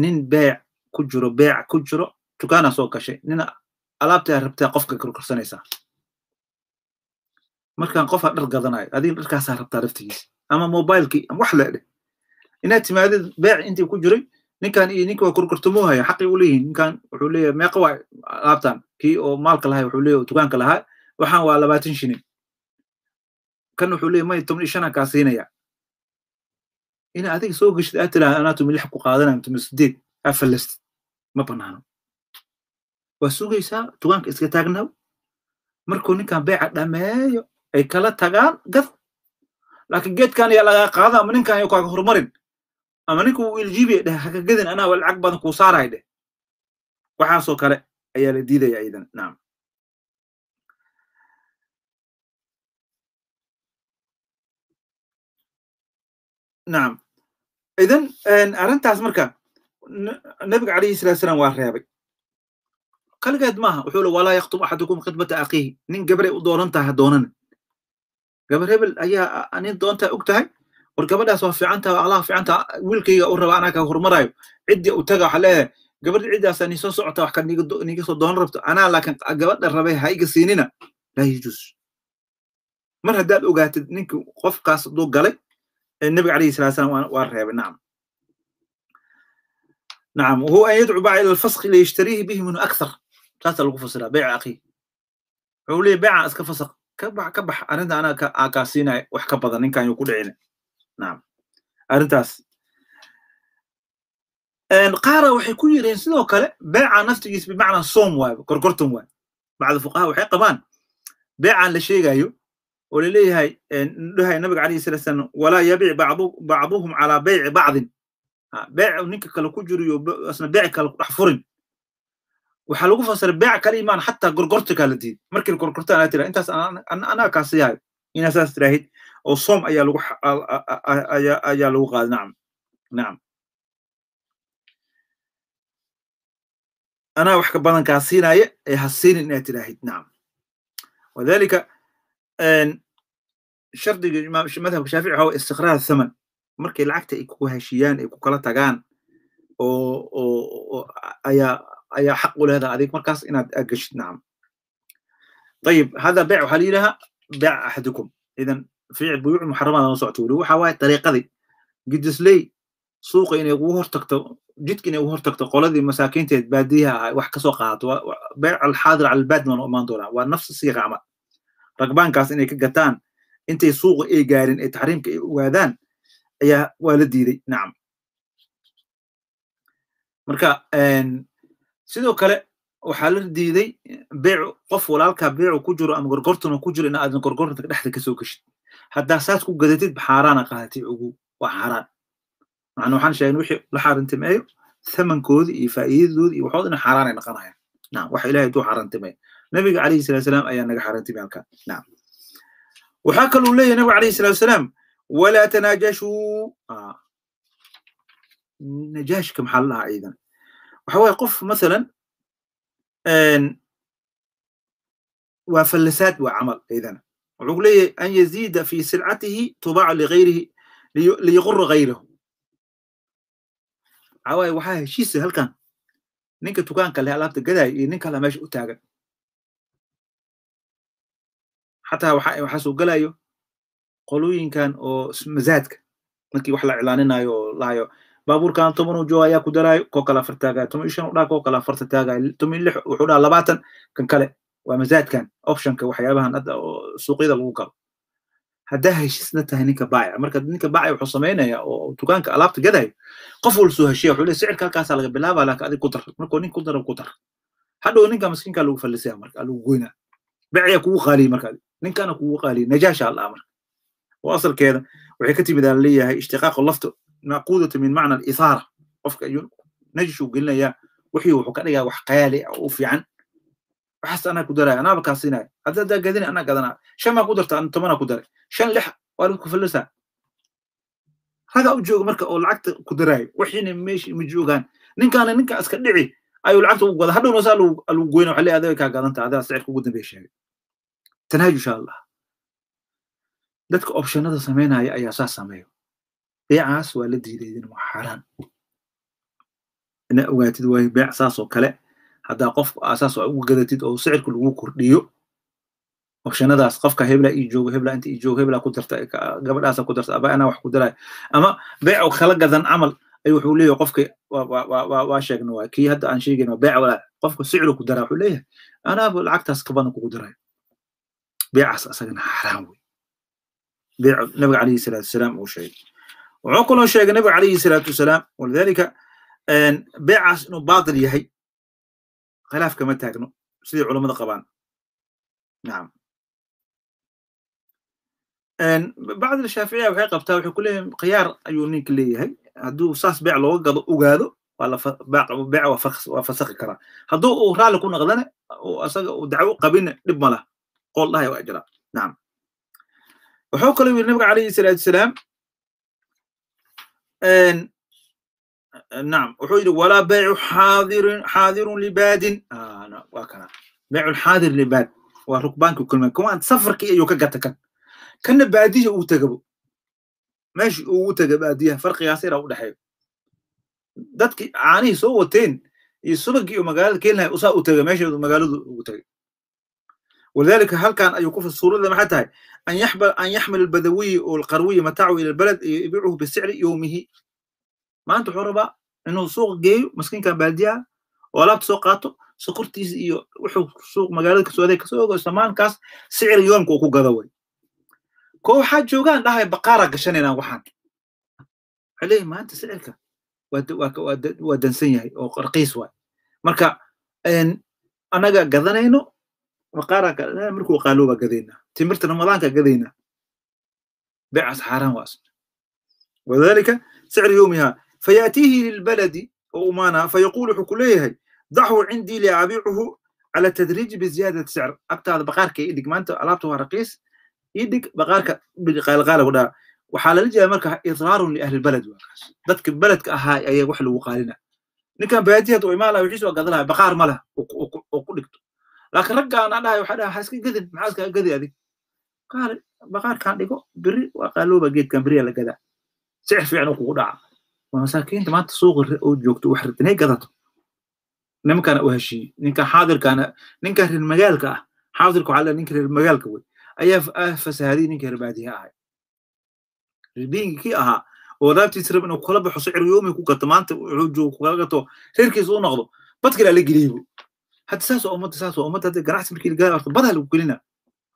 nin beec ku jiro beec ku jiro dukaanaa soo gashay nina alaabtii aad rabtaa qofka korkorsanaysaa markaan qofa dhar gadanayo adiga dharkaasaa rabtaa laftigiisa ama mobilkii wax leedheh inaa timaadid beec intii ku jiray ninkan iyo ninka waa korkortomo haya xaqii u leeyihin ninkan wuxuu leeyahay meeqa waa alaabtan kii oo maalka lahay wuxuu leeyahay dukaanka lahaa waxaan waa labaatan shilin kan wuxuu leeyahay may toban iyo shanaan kaa siinaya ina adiga soo geshid aad tiraa anatumi lix ku qaadanaya mtumi sideed aa fallastid ma bannaano waa sugaysaa dukaanka iska taagnaw markuu ninkan beeca dhameeyo ay kala tagaan gad laakiin geedkan ayaa lagaa qaada ama ninkan ayaa kaaga horumarin ama ninka uu iljiibaya dheh hakagadin anaa lacag badan kuu saaraay dheh waxaasoo kale ayaa la diidaya idan naam naam idan arrintaas marka nabiga calayhi salatu salaam waa reebay kaligeed maaha wuxuu le walaa yakhtub axadukum khidbata akhiihi nin gabaray u doonan tahay ha doonana gabar hebel ayaa nin doontaa og tahay war gabadhaas waa fiicantaa allaha fiicanta wiilkayga u raba anaa kaa hormarayo ciddi u taga waxa leeyahay gabadha ciddaasaa nii soo socota wax niga soo doonan rabto anaa laakiin gabadha rabay ha iga siinina laa yajuus mar haddaad ogaatid ninki qofkaas hadduu galay nebiga calayhi salatu salam waa reebay nacam نعم وهو أن يدعو بيع إلى الفسخ ليشتريه به منه أكثر ثلاثة لغو فصلها بيع أخي عولي بيع أسك فسخ كبح كبح أنا أنا كاسينا وحكبضا إن كان يقول عينا naam arrintaas qaara waxay ku yireen sidoo kale beeca naftigiis bimacnaa soom waaba korkorton waay bacda fuqaha waxay qabaan beecaan la sheegayo oo laleeyahay dhahay nabiga alayhi salatu salam walaa yabic bacduhum calaa beyci bacdin beec ninka kale ku jiriyo asna beec kale ku dhex furin waxaa lagu fasira beec kale imaan xataa gorgortankaa la diid markii gorgortan laa tira intaas anaa kaasiyahayo inaa saas tirahid oo soom ayaa lagu ayaa lagu qaaday nacam nacam anaa wax ka badan kaa siinaaya ee ha siinin inaa tidhaahid nacam wadhalika shardiga madhabka shaafici waxa wa istiqraar thaman markay lacagta ay ku heshiyaan ay ku kala tagaan oo oo ayaa ayaa xaq u leedaha adig markaas inaad geshid nacam طيب هذا بيع وحليلها بيع احدكم اذا fiici buyuuc muxaramaad aan socto wuri waxa waaye dariiqadii gidisley suuqa inay ugu hortagto jidka inay ugu hortagto qoladii masaakiinteed baadiyaha ahaa wax kasoo qaadato beec alxaadir cala albaadi imaan doonaa waa nafsi siiqa camal ah. ragbaankaas inay ka gataan intay suuqa ay gaarin ee taxriimka ay ogaadaan ayaa waa la diiday nacam marka sidoo kale waxaa la diiday beec qof walaalka beecu ku jiro ama gorgortuna ku jiro in aadan gorgortanka dhexda kasoo geshid haddaa saas ku gadatid baxaaraana qaahatay ugu waa xaaraan macna waxaan sheegnay wixii la xaarantimeeyo thamankoodii iyo faa'iidadoodii iyo waxood ina noqonayaan naam waxa ilahay duu xaarantimeeyo nabiga calayhi salatu salaam ayaa naga xaarantimay halkan naam waxaa kaluu leeyahay nabiga calayhi salatu salaam walaa tanaajashuu ah. najaashka maxaa la ciidan waxa waye qof masalan waa fallasaad waa camal ciidana wuxuu leeyahay an yaziida fi silcatihi tubaca ligayrihi liyaqura gayrahu cawaaye waxaa heshiisa halkan ninka dukaanka leh alaabta gadaya iyo nin kala meesha u taagan xataa waxaa soo gelayo qolooyinkan oo mazaadka markii wax la iclaaninayo oo lahayo baabuurkan tobanuu jooga ayaa ku daraayo koo kale afar taagaya toban iyo u dhaa koo kale afarta taagaya toban lix wuxuu dhaha labaatan kan kale waa masaajkan optionka waxyaabahan hadda suuqyada lagu galo haddaa heshiisna tahay ninka baayic marka ninka baayic wuxuu samaynaya oo dukaanka alaabta gadayo qof wal heshiya wuxuu leey sicirka halkaasaa laga bilaaba laakiin adig ku dar markuu nin ku dara ku dar hadhow ninka miskiinka lagu fallisaya marka lagu goynaa bacya kugu qaaliye marka ninkana kugu qaaliye najaasha allah marka oo asalkeeda waxay ka timid leeyahay ishtiqaaqu laftu maquudatu min macna alihaara qofka ayuu najshuu gelinayaa wixii wuxuu ka dhigaa wax qaali ah u fiican waxaas anaa ku daraya anaa bakaa siinaya haddi addaa gadina anaa gadanaa shan baa ku darta an tobanaa ku daray shan lix waa dadku fallasa ragaa u jooga marka oo lacagta ku daraayo waxina meeshi ma joogaan ninkaana ninka iska dhici ayuu lacagta ugu gada hadhowna saa lagu goyna waxa leeyahay adiga kaa gadanta adaa sicirka ugu dambeeya sheegay tanaaju insha allah dadka optionada samaynaya ayaa saas sameeyo beecaas waa la diiday waa xaaraan ina ogaatid waayo beec saas oo kale haddaa qof aasaas aa uga gadatid oo sicirku lagu kordhiyo opshanadaas qofka hebla ii joogo hebla inta ii joogo hebla ku darta gabadhaasa ku darta abaa anaa wax ku daraay ama beecu kala gadan camal ayuu wuxuu leeyahay qofka waa sheegna waa kii hadda aan sheegayn waa beeca walaa qofka sicru ku daraa wuxuu leeyahay anaaba lacagtaas ka kugu daraay beecaas asagana xaraam wey beecu nabiga calayhi salaatu wasalaam uu sheegay wuxuu kaloo sheegay nabiga calayhi salaatu wasalaam walidaalika beecaas inuu baatil yahay khilaaf kama taagno siday culammada qabaan nacam bacd shaaficiya waxay qabtaa wuxuu ku khiyaar ayuu ninka leeyahay hadduu saas beec looga gado ogaado beeca waa fasakhi karaa hadduu uu raalli ku naqdane asaga uu dacwo qabine dhib ma lah qool dhahay waa jiraa nacam wuxuu kaloo yiri nabiga calayhi salaatu salaam نعم wuxuu yidhi walaa baycu xaadirin xaadirun libaadin naam waa kana baycu xaadir libaad waa rukbaanka kulma kuwaan safarkii ayuu ka gata kan kana baadiya uu tagabo meeshii ugu taga baadiyaha farqigaas yaraa u dhexeeyo dadkii caanihii soo wateen iyo subagii uu magaalada keenlahay usaa u taga meesheedu magaaladu ugu tagay ولذلك هل كان أي كفر الصورة لما حتى أن يحمل أن يحمل البدوي والقروي متاعه إلى البلد يبيعه بسعر يومه maanta wuxuu rabaa inuu suuq geeyo maskiinkan baaldiyaha oo alaabta soo qaato sokortiisa iyo wuxuu suuq magaalada kasoo adeeg kasoo ogo samaankaas sicir yoomka uu ku gada way ko waxaa joogaan dhahay baqaara gashanaynaan waxaan waxay maanta sicirka waa dansan yahay oo qarqiis waay marka annaga gadanayno baqaara markuu qaalooba gadaynaa timirta ramadaanka gadaynaa beecas xaaraan waas wadalika sicir yoomiha فيأتيه للبلد ومانا فيقول حكوليه ضعه عندي لأبيعه على التدريج بزيادة سعر أبتا هذا بقارك يدك ما أنت ألابته رقيس يدك بقارك بالقالقالة ولا وحال لجا مركا إضرار لأهل البلد وكاس ضدك بلدك أها أي وحل وقالنا نكا بياتيها وإمالها وحيس وقادلها بقار مالها وقلقته لكن رجع أنا لها وحدها حاسك قدر معاسك قدر هذه قال بقار كان ديكو بري وقالوا بقيت كان بري لقدا سعر في عنق وداع waa masaakiinta maanta suuqa oo joogto wax inay gadato nimankana u heshiiyey ninka xaadirkana ninka reer magaalka ah xaadirka waxaa ninka reer magaalka wey ayaa fasahaday ninka reer baadiyaha ahay reerbiinka kii ahaa oo laabtiisa rab inuu kala baxo sicir ku gato maanta wuxuu joogo kala gato reerkiisa u noqdo badkala la geliyey bu hadda saas ummadda saas ummadda hadda ganacsi markii lagaa arto badaa lagu gelina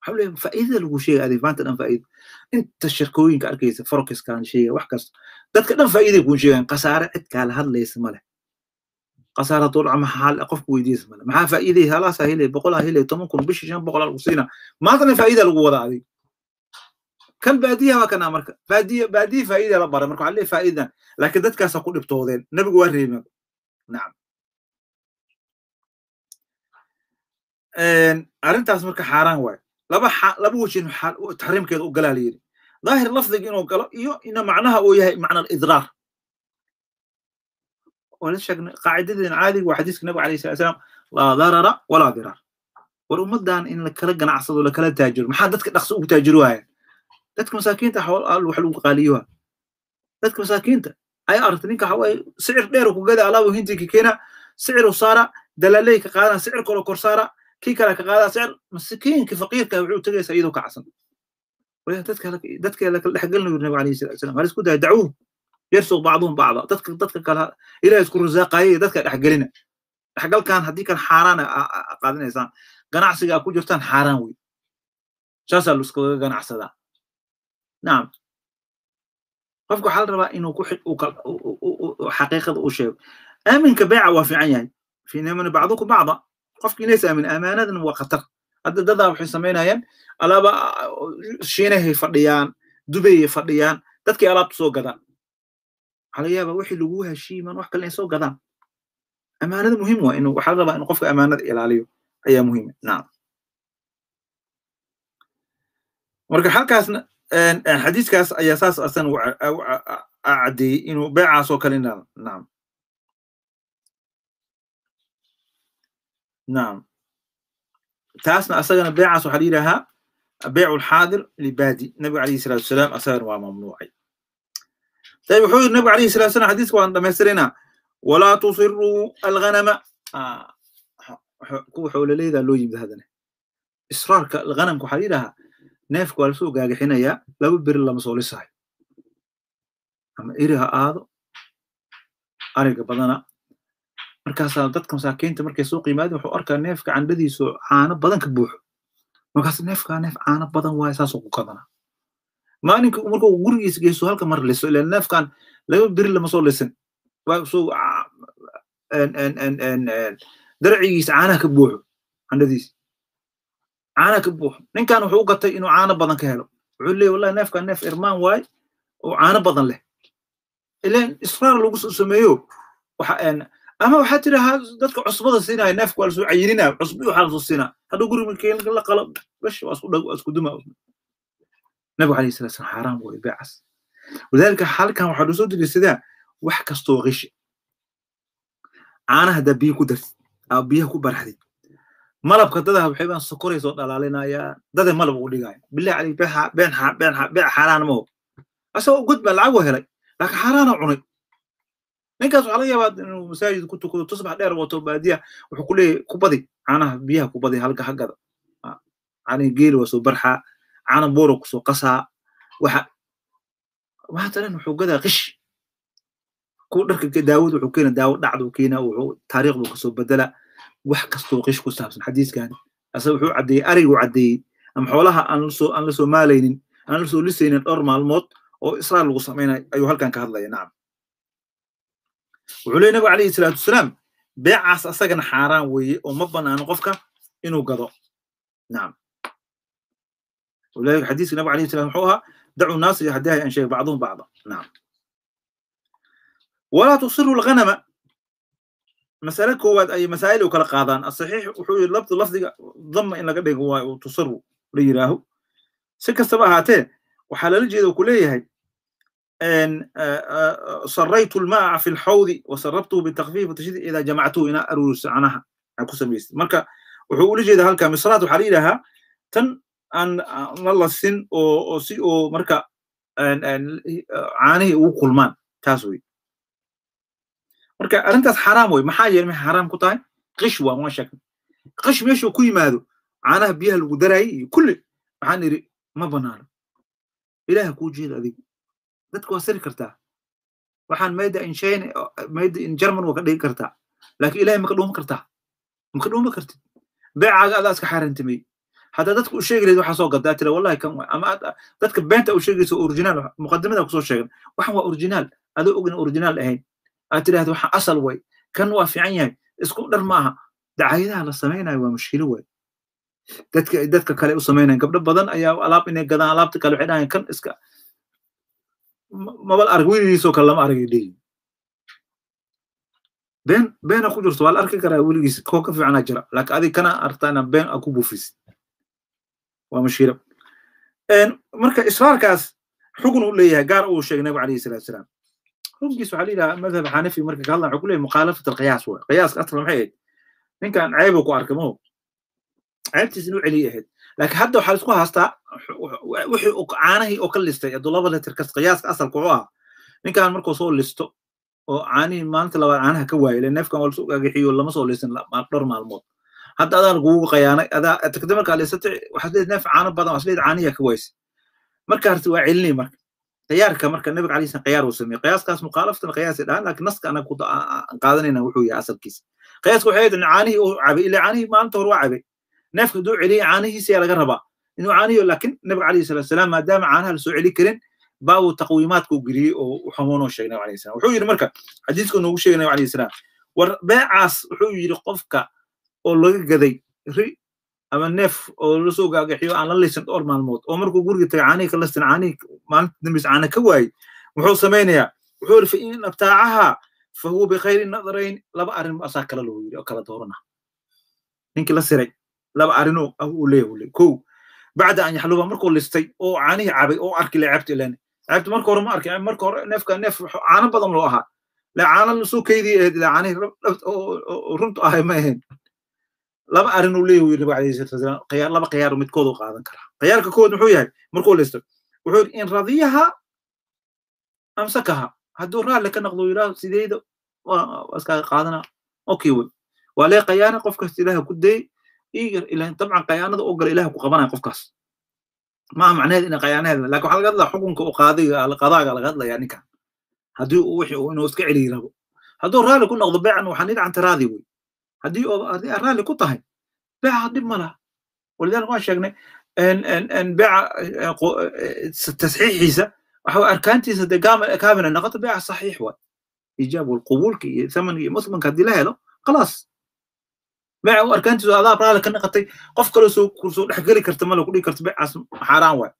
waxaa faa'iidada lagu sheegay adeeg maanta dhan faa'iida inta shaqooyinka arkaysa forkiskan sheega wax kasta dadka dhan faa'iiday kuu sheegaan khasaare cid kaala hadlaysa male khasaare tuul ama qofku weydiisa male maxaa faa'iiday halaasaa helay boqol ha toban kun bishi shan boqol lagu siina maantana faa'iida lagu wada adeeg kan baadiyaha waa kanaa marka baadiya baadiya faa'iida la baray marka waxaa leeyahay faa'iidan laakiin dadkaasa ku dhibtoodeen nabigu waa reebeen nacam arrintaas marka xaaraan waaye laba laba taxriimkeeda u galaa la daahir lafdiga inuu galo iyo ina macnaha uu yahay macna alidraar waan caadiga waa xadiiska nabiga alayh salat salaam laa darara walaa diraar war ummaddan in lakala ganacsado lakala taajiro maxaa dadka dhaqso ugu taajiri waayaan dadka masaakiinta wax lagu qaaliyo dadka masaakiinta ay aragtay ninka waxawaaye sicir dheer ku gada alaabu hintiga keena sicir u saara dalaaley ka qaadana sicir kalo kor saara كيكا لك غادا سعر مسكين كفقير كاوعو تلقى سعيد وكعصن ولكن تتكا لك تتكا لك اللي حق النبي عليه الصلاه والسلام هل سكوت دعوه يرسل بعضهم بعضا تتكا تتكا قال الى يذكر الرزاق هي تتكا حق لنا حق كان هذيك كان حاران قادنا انسان قناعسي اكو جرتان حاران وي شاسا لوسكو قناعسا نعم قفكو حال ربا انو كو حقيقه وشيء امن كبيعه وافعين في نمن بعضكم بعضا qofka inays aamin amaanadan waa khatar hadda dadaa waxay samaynayaan alaaba shiinahay fadhiyaan dubayay fadhiyaan dadkii alaabta soo gadaan waxaa laga yaaba wixii lagu hashiiman wax kale inay soo gadaan amaanada muhim waa inuu waxaa la rabaa inuu qofka amaanada ilaaliyo ayaa muhiima naam marka halkaasna xadiiskaas ayaa saas asan u caddeeyey inuu beecaasoo kale naam نعم taasna asagana beecaas waxaa la yidhaahaa beecu lxaadir libaadi nabiga alayhi salatu wasalaam asagana waa mamnuucay dayib wuxuu yidhi nabiga alayhi salatu wasalam xadiiska waan dhammaystiraynaa walaa tusiruu alghanama kuwa xoololeyda loo yimid haddana israarka alghanamka waxaa la yidhaahaa neefka waa lasoo gaagixinayaa laba beri lama soo lisayo ama eri ha aado ariga badana markaasa dadka masaakiinta markay suuq yimaadin wuxuu arkaa neefka candhadiisu caano badan ka buuxo markaas neefka neef caano badan waaye saasuu ku kadanaa maalinka markuu gurigiisa geyso halka mar liso ilaan neefkan laba beri lama soo lisin ah, caanaha ka buuxo candhadiisa caanaha ka buuxo ninkan wuxuu u gatay inuu caano badan ka helo wuxuu leeyahy wallahi neefkan neef irmaan waay oo caano badan leh ilaan israar lagu sameeyo waxa ama waxaa tidhahaa dadka cusbada siinaya neefka waa lasoo cayirina cusbi waxaa lasoo siinaa hadduu guriga la qalo bash waa isku dhago isku duma nabigu alayhi salatu wasalam xaaraam weeye beecas walidaalika halkan waxaa soo dirisadaa wax kastoo qishi caanaha haddaa biyo ku dartid aa biyaha ku baraxdid malabka dadaha waxay baan sokoray soo dade malab ugu dhigaya billahi caleyk been been been beec xaaraan lacag u helay laakiin xaaraana cunay ninkaas waxaa laga yaabaa inuu masaajid ku tukado tusbax dheer wato baadiya wuxuu kuleeyahy ku badi caanaha biyaha ku badi halka haggada ah, caanihi geeli waa soo barxaa caana buura kusoo qasaa waxa maanta wuxuu gadaa qish ku dharka daawad wuxuu keena daawad dhacduu keena wuxuu taariikhdu kasoo bedela wax kastoo qish ku saabsan xadiiskan ase wuxuu caddeeyey arigu caddeeyey ama xoolaha aan la maalaynin aan la soo dhowr maalmood oo israel lagu samaynayo ayuu halkan ka hadlaya nacam wuxuu le nabigu alayhi salaatu wasalaam beecaas asagana xaaraan weeye oo ma banaano qofka inuu gado nacam ولذلك حديث النبي عليه السلام حوها دعوا الناس يهديها أنشاء بعضهم بعضا نعم ولا تصروا الغنم مسألة كواد أي مسائل وكلا قادان الصحيح وحوي اللفظ لفظ ضم إن قد هو تصروا ليراه سكة سبعة هاتين وحلال جيد وكلية هاي إن صريت الماء في الحوض وسربته بالتخفيف والتشديد إذا جمعته إناء أروس عنها كسميست مركا وحول جيدا هلكا مصرات وحليلها تن أن الله السن أو أو سي أو مركا أن أن عانه وقلمان تاسوي مركا أنت حرام وي محاجر من حرام كتاي قشوة ما شكل قش ميشو كوي مادو عانه بيها الودراي كل عانري ما بنار إله كوجيد أذيك dadka waa siri kartaa waxaan made in china in german waa ka dhigi kartaa laakiin ilahay maka dhuuma kartaa maka dhuuma kartid beecaaga adaa iska xaarantimey haddaa dadka u sheegi lahayd waxaa soo gaddaa tira wallahi kan ama dadka beenta u sheegayso original muqadimada kusoo sheegan waxaan waa original adoo ogin original ahayn aad tidhahda waxaan asal way kan waa fiican yahay isku dhar ma dacayadaha la samaynayo waa mushkilo waay dadka dadka kale u samaynayan gabdho badan ayaa alaab inay gadaan alaabta kale waxay dhahayan kan iska mabal arag weligiisoo kale lama aragay dhigi been beena ku jirto waa la arki karaa weligiis koo ka fiicana jira laakiin adig kana artaa been a ku buufisid waa mashiira marka israarkaas xugun uu leeyahay gaar uu sheegay nabigu alayhi salatu salaam xukunkiis waxaa layidhaha madhab xanafi marka ka hadlan wuxuu ku leeyahay mukhaalafat alqiyaas waay qiyaaska aslan maxay ahayd ninkan ceebuu ku arkay maho ceebtiis inuu celiya ahayd laakiin hadda waxaa isku haastaa wixii caanahii oo ka listay eedu laba liter kas qiyaaska asalka wuxuu ahaa ninkan markuu soo listo oo caanihii maalinta labaad caanaha ka waayay le neefkan waa lasu agaxiyo lama soo listin dhowr maalmood hadda adaan kugu qayaanay adaa markaa lisatay waxaad leed neef caano badan waxaad leed caanihiya ka waaysa marka harti waa celinay marka qiyaarka marka nabiga alayhi salam qiyaar uu sameeyey qiyaaskaas mukhaalafatan qiyaasay dhahan laakiin naska anaga qaadanayna wuxuu yahay asalkiisa qiyaaska waxay caanihii uu cabay ilaa caanihii maalinta hore waa cabay neefka haduu celiya caanihiisa yaa laga rabaa inuu caanihiyo lakin nabiga alayhi salatu salaam maadaama caanaha lasoo celi karin baabuu taqwiimaadku geliyey oo xamuunoo sheegnay alayhi salam wuxuu yidhi marka xadiisku noogu sheegnay alayhi salaam war beecaas wuxuu yidhi qofka oo laga gaday ri ama neef oo lasoo gaagaxiyo aan la laysan dhowr maalmood oo markuu guriga tagay caanihii ka lastan caanihii maalinta dambeysa caana ka waayey muxuu samaynayaa wuxuu yidhi fa in abtaacaha fa huwa bikhayri nadarayn laba arrin baasaa kala lagu yidhi oo kala doorana ninkii la siray laba arrinoo ah uu leeyahay kow bacda an yaxluba markuu listay oo caanihii cabay oo arki la ceebta ilan ceebta marka hore ma arkin marka hore neefka neef caano badan loo ahaa la caana suu keydii ahayd la caanihii runtu ahay ma ahayn laba arrin uu leeyahay nabiga alayhi salaatu laba khiyaar midkood qaadan karaa khiyaarka kood muxuu yahay markuu listay wuxuu yidhi in radiyaha amsakaha hadduu raalli ka naqdo yidhaaho sideeda waa iskaaga qaadanaa okay wey waa lee khiyaana qof ilaaha ku dayey dabcan kayaanada oo gala ilah ku qabanaya qofkaas maaha macnaheed ina kayaanaheed lakin waxa laga hadlaya xukunka oo qadaaga laga hadlaya ninkan haddii uu wixii inuu iska celiyi rabo hadduu raalli ku noqdo beecan waxaa nidhacanta raadi wey haddii haddii aan raalli ku tahay beeca dhib ma laha walidaalika waan sheegnay beeca tasxiixiisa waxa arkaantiisa dee kaamina noqoto beeca saxiix waay ijaab walqubuulka iyo thamanka iyo muthmanka haddii la helo khalaas beeca arkaantiisu adaa raali ka naqatay qof kaloo soo dhexgeli karta male kudhigi karta beecaas xaaraan waay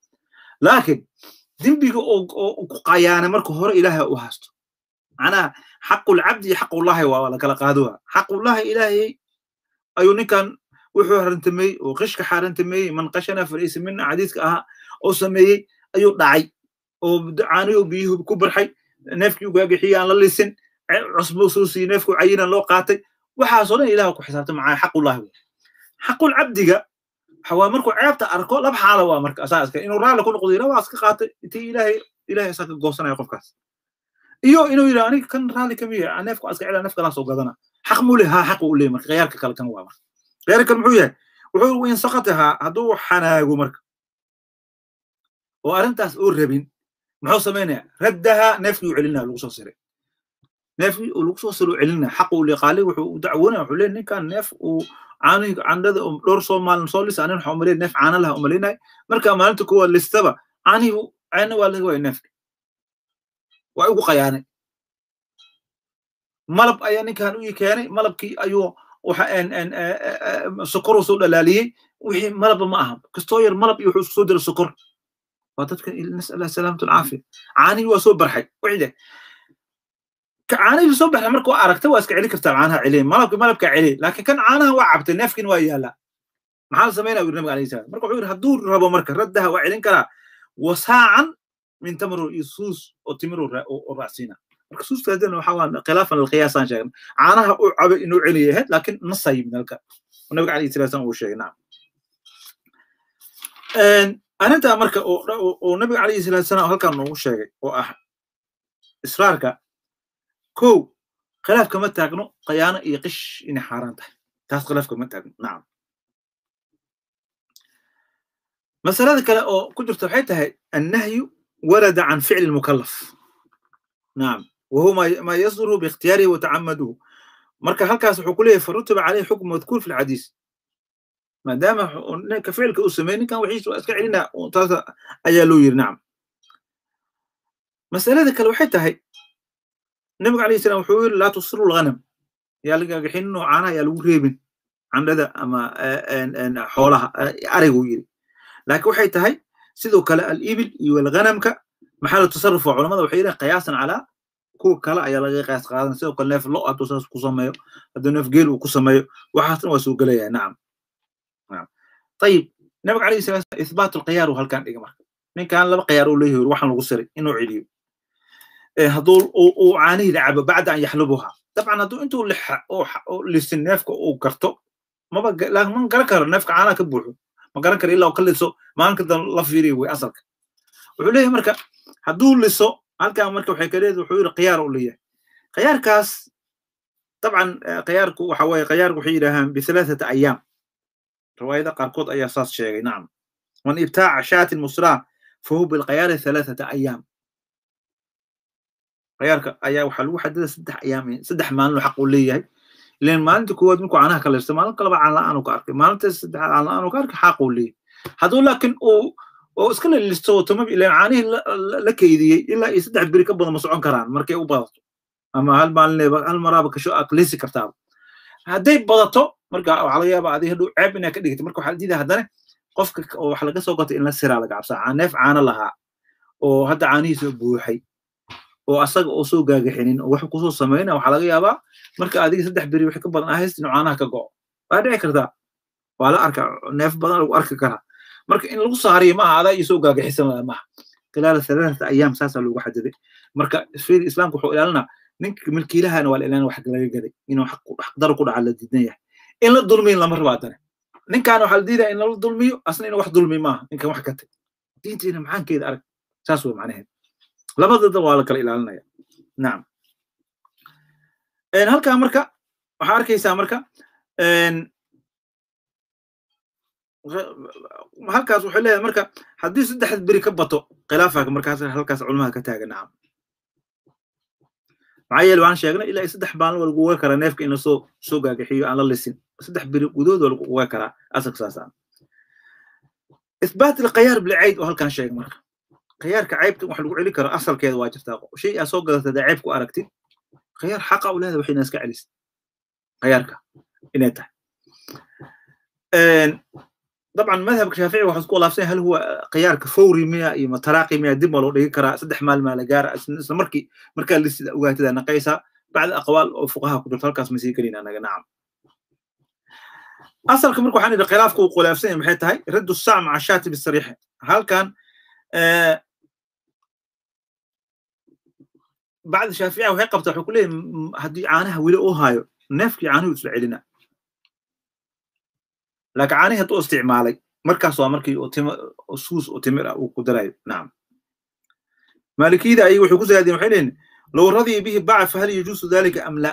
laakiin dembiga oo ku qayaana marka hore ilaahay u haasto macnaha xaqulcabdi iyo xaqullaahi waa lakala qaado xaqullaahi ilaahay ayuu ninkan wuxuu xarantameeyey oo qishka xarantameeyey man qashana falaysa mina xadiiska ahaa oo sameeyey ayuu dhacay oo ducaaniyuu biyuhu ku barxay neefkii ugaagixiyaan la lisin cusbuu suu siiyey neefkuu loo qaatay waxaasoo dhan ilah ku xisaabta maa xaqulahi w xaqul cabdiga waa markuu ceebta arko lab xaala waa marka asaaska inuu raalli ku noqdina waa iska qaatay intii ilaahay ilaahay asaa goosanaya qofkaas iyo inuu yidhaha aniga kan raalli kamiya neefku aska cela neefkanaa gadana xaq muu leh xaq uu leey marka khiyaarka kale kan waa marka khiyaarka kale muxuu yahay wuxuu in sakatahaa hadduu xanaago marka oo arrintaas oo rabin muxuu samaynaya raddahaa neefkii u celinaya lagu soo siray neef lagu soo salo celina xaquu liqaalay wuxuu dacwoonaya wuxuu leey ninkan neef uu caani candhada um, dhowr soo maalin soo lisa anin waxaa umalayn neef caana laha umalaynahay marka maalinta kuwa listaba caanihi caana waa laga waaya neefka waa ugu qayaanay malab ayaa ninkan u keenay malabkii ayuu waxa e, e, e, sokoruu soo dhalaaliyey wixii malaba ma aha kastoo yar malab iyo wuxuu isku soo dira sokor waa dadka nasala salaamatu alcaafiya caanihii waa soo barxay wixii كعانه soo baxay marka waa aragta waa iska celin kartaa caanaha celi malabka malabka celi laakiin kan caanaha waa cabtay neefkin waa yaalaa maxaa samaynaa u nabiga alayhi salaam marka wuxuu yidhi hadduu rabo marka raddaha waa celin karaa wasaacan min tamro iyo suus oo timiro oo raacsiina marka suuska haddana waxaa waa khilaafan alqiyaasaan sheegnay caanaha uu cabo inuu celiya ahayd laakiin nasa yimid halka nabiga alayhi salatu salaam uu sheegay nacam ko khilaaf kama taagno khayaano iyo qish inay xaaraan tahay taas khilaaf kama taagno nacam masalada kale oo ku jirta waxay tahay annahyu warada can ficli lmukalaf nacam wahuwa maa yasduru biikhtiyaarihi watacamaduhu marka halkaas wuxuu ku farutiba caleyhi xukm madkuur fi lxadiis maadaama ninka ficilka uu sameeyey ninkan wixiisa waa iska celinaa taas ayaa loo yiri nacam masalada kale waxay tahay nabiga alayh salam wuxuu yiri laa tusiru lghanam ayaa laga agixin caanaha ayaa lagu reebin candhada ama e, e, e, xoolaha arigu yiri laakiin waxay tahay sidoo kale alibil iyo alghanamka maxala tasarrufa culamada waxay yidhahan qiyaasan calaa kuwa kale ayaa laga qiyaas qaadan sidoo kale neef lo hadduu saas ku sameeyo hadduu neef geel uu ku sameeyo waxaasna waa soo gelaya nacam ayib nabiga alayh salam ithbaat alqiyaar uu halkan dhigay marka ninkan laba qiyaar uu leeyahay waxaan lagu siray inuu celiyo hadduu uu caanihii lacabo bacda an yaxlubuha dabcan hadduu intuu lisin neefka uu garto maba ma garan karo neefka caanaha ka buuxo ma garan karo ilaa uu ka liso maalinka dan la fiiriya wey asalka wuxuu leeyahay marka hadduu liso halkaa marka waxay ka leedahay wuxuu yidhi khiyaar u leeyahay khiyaarkaas dabcan khiyaarku waxa weeye khiyaarku waxay yidhaahaan bihalaathata ayaam riwaayada qaarkood ayaa saas sheegay ayaarka ayaa waxaa lagu xadida saddex ayaam saddex maalin xaq u leeyahay ilan maalinta koowaad markuu caanaha ka laysto maalin kaleba caanla-aan ka arkay maalinta saddex caanla-aan ka arkay xaaq u leeyahay hadduu laakiin uu oo iska lalisto tomab ilan caanihii la keydiyey ilaa iyo saddex beri ka badan ma socon karaan markay u badato ama hal maalineba hal maraaba kasho aad leysi kartaaba hadday badato marka waxaa laga yaaba adi hadhow ceeb inaa ka dhigto marka waxaa diida haddana qofka oo wax laga soo gotay in la siraa laga cabsaa neef caano lahaa oo hadda caanihiisoo buuxay oo asaga oo soo gaagaxinin oo wax kusoo samaynaya waxaa laga yaabaa marka adiga saddex beri wixii ka badan a haysti ka go'o waa dhici kartaa waa la arkaa neef badan lagu arki karaa marka in lagu saariyo maaha adaa iyo soo gaagaxisan laa maaha khilaala halaaata ayaam saasaa loogu xadiday marka fiir islaamka wuxuu ilaalinaa ninka milkiilahana waa la ilaalina wax laga gaday inuu xaqdaro ku dhaca la diidan yahay in la dulmiyin lama rabaa dane ninkaana waxaa la diidaya in lala dulmiyo asna inuu wax dulmi maaha ninkan wax gatay diintiina macaankeeda arag saas way macnaheed labadada waa la kala ilaalinaya nacam halkaa marka waxaa arkaysaa marka halkaas wuxuu leeyahay marka haddii saddexd beri ka bato khilaafaka markaas halkaas culmaha ka taaga nacam maxaa yeele waan sheegnay ilaa saddex maalin waa lagu uga karaa neefka in lasoo soo gaagaxiyo aan la lisin saddex beri gudood waa lagu uga karaa asag saasaan ithbaat alkhayaar bilcayd oo halkan sheeg marka khiyaarka caybtan wax lagu celin karo asalkeeda waa jirtaa shay aa soo gadatay ada cayb ku aragtid khiyaar xaqa u leedahay wax inaa iska celisay khiyaarka inay tahay dabcan madhabka shaafici waxaa isku walaafsanya hal huwa khiyaarka fawri miya iyo mataraaqi miya dib loo dhigi karaa saddex maal la gaara isla markii markaa lisida ogaatidaa naqaysaa bacda aqwaal oo fuqaha ku jirto halkaas ma sii gelinaa nacam asalka marka waxaan idhi khilaafka uu khulaafsan yahay maxay tahay raddu sacm cashaati bisariixi halkan bacdi shaaficia waxay qabtaa waxuu ku leeyay haddii caanaha weli u hayo neefkii caanuhu isla celina laakiin caanihii hadduu isticmaalay markaas waa markii suus oo timir ah uu ku darayo nacam maalikiyada ayay waxay ku sagaadeen waxay leeyiin low radiya bihi baca fahal yajuusu dalika am la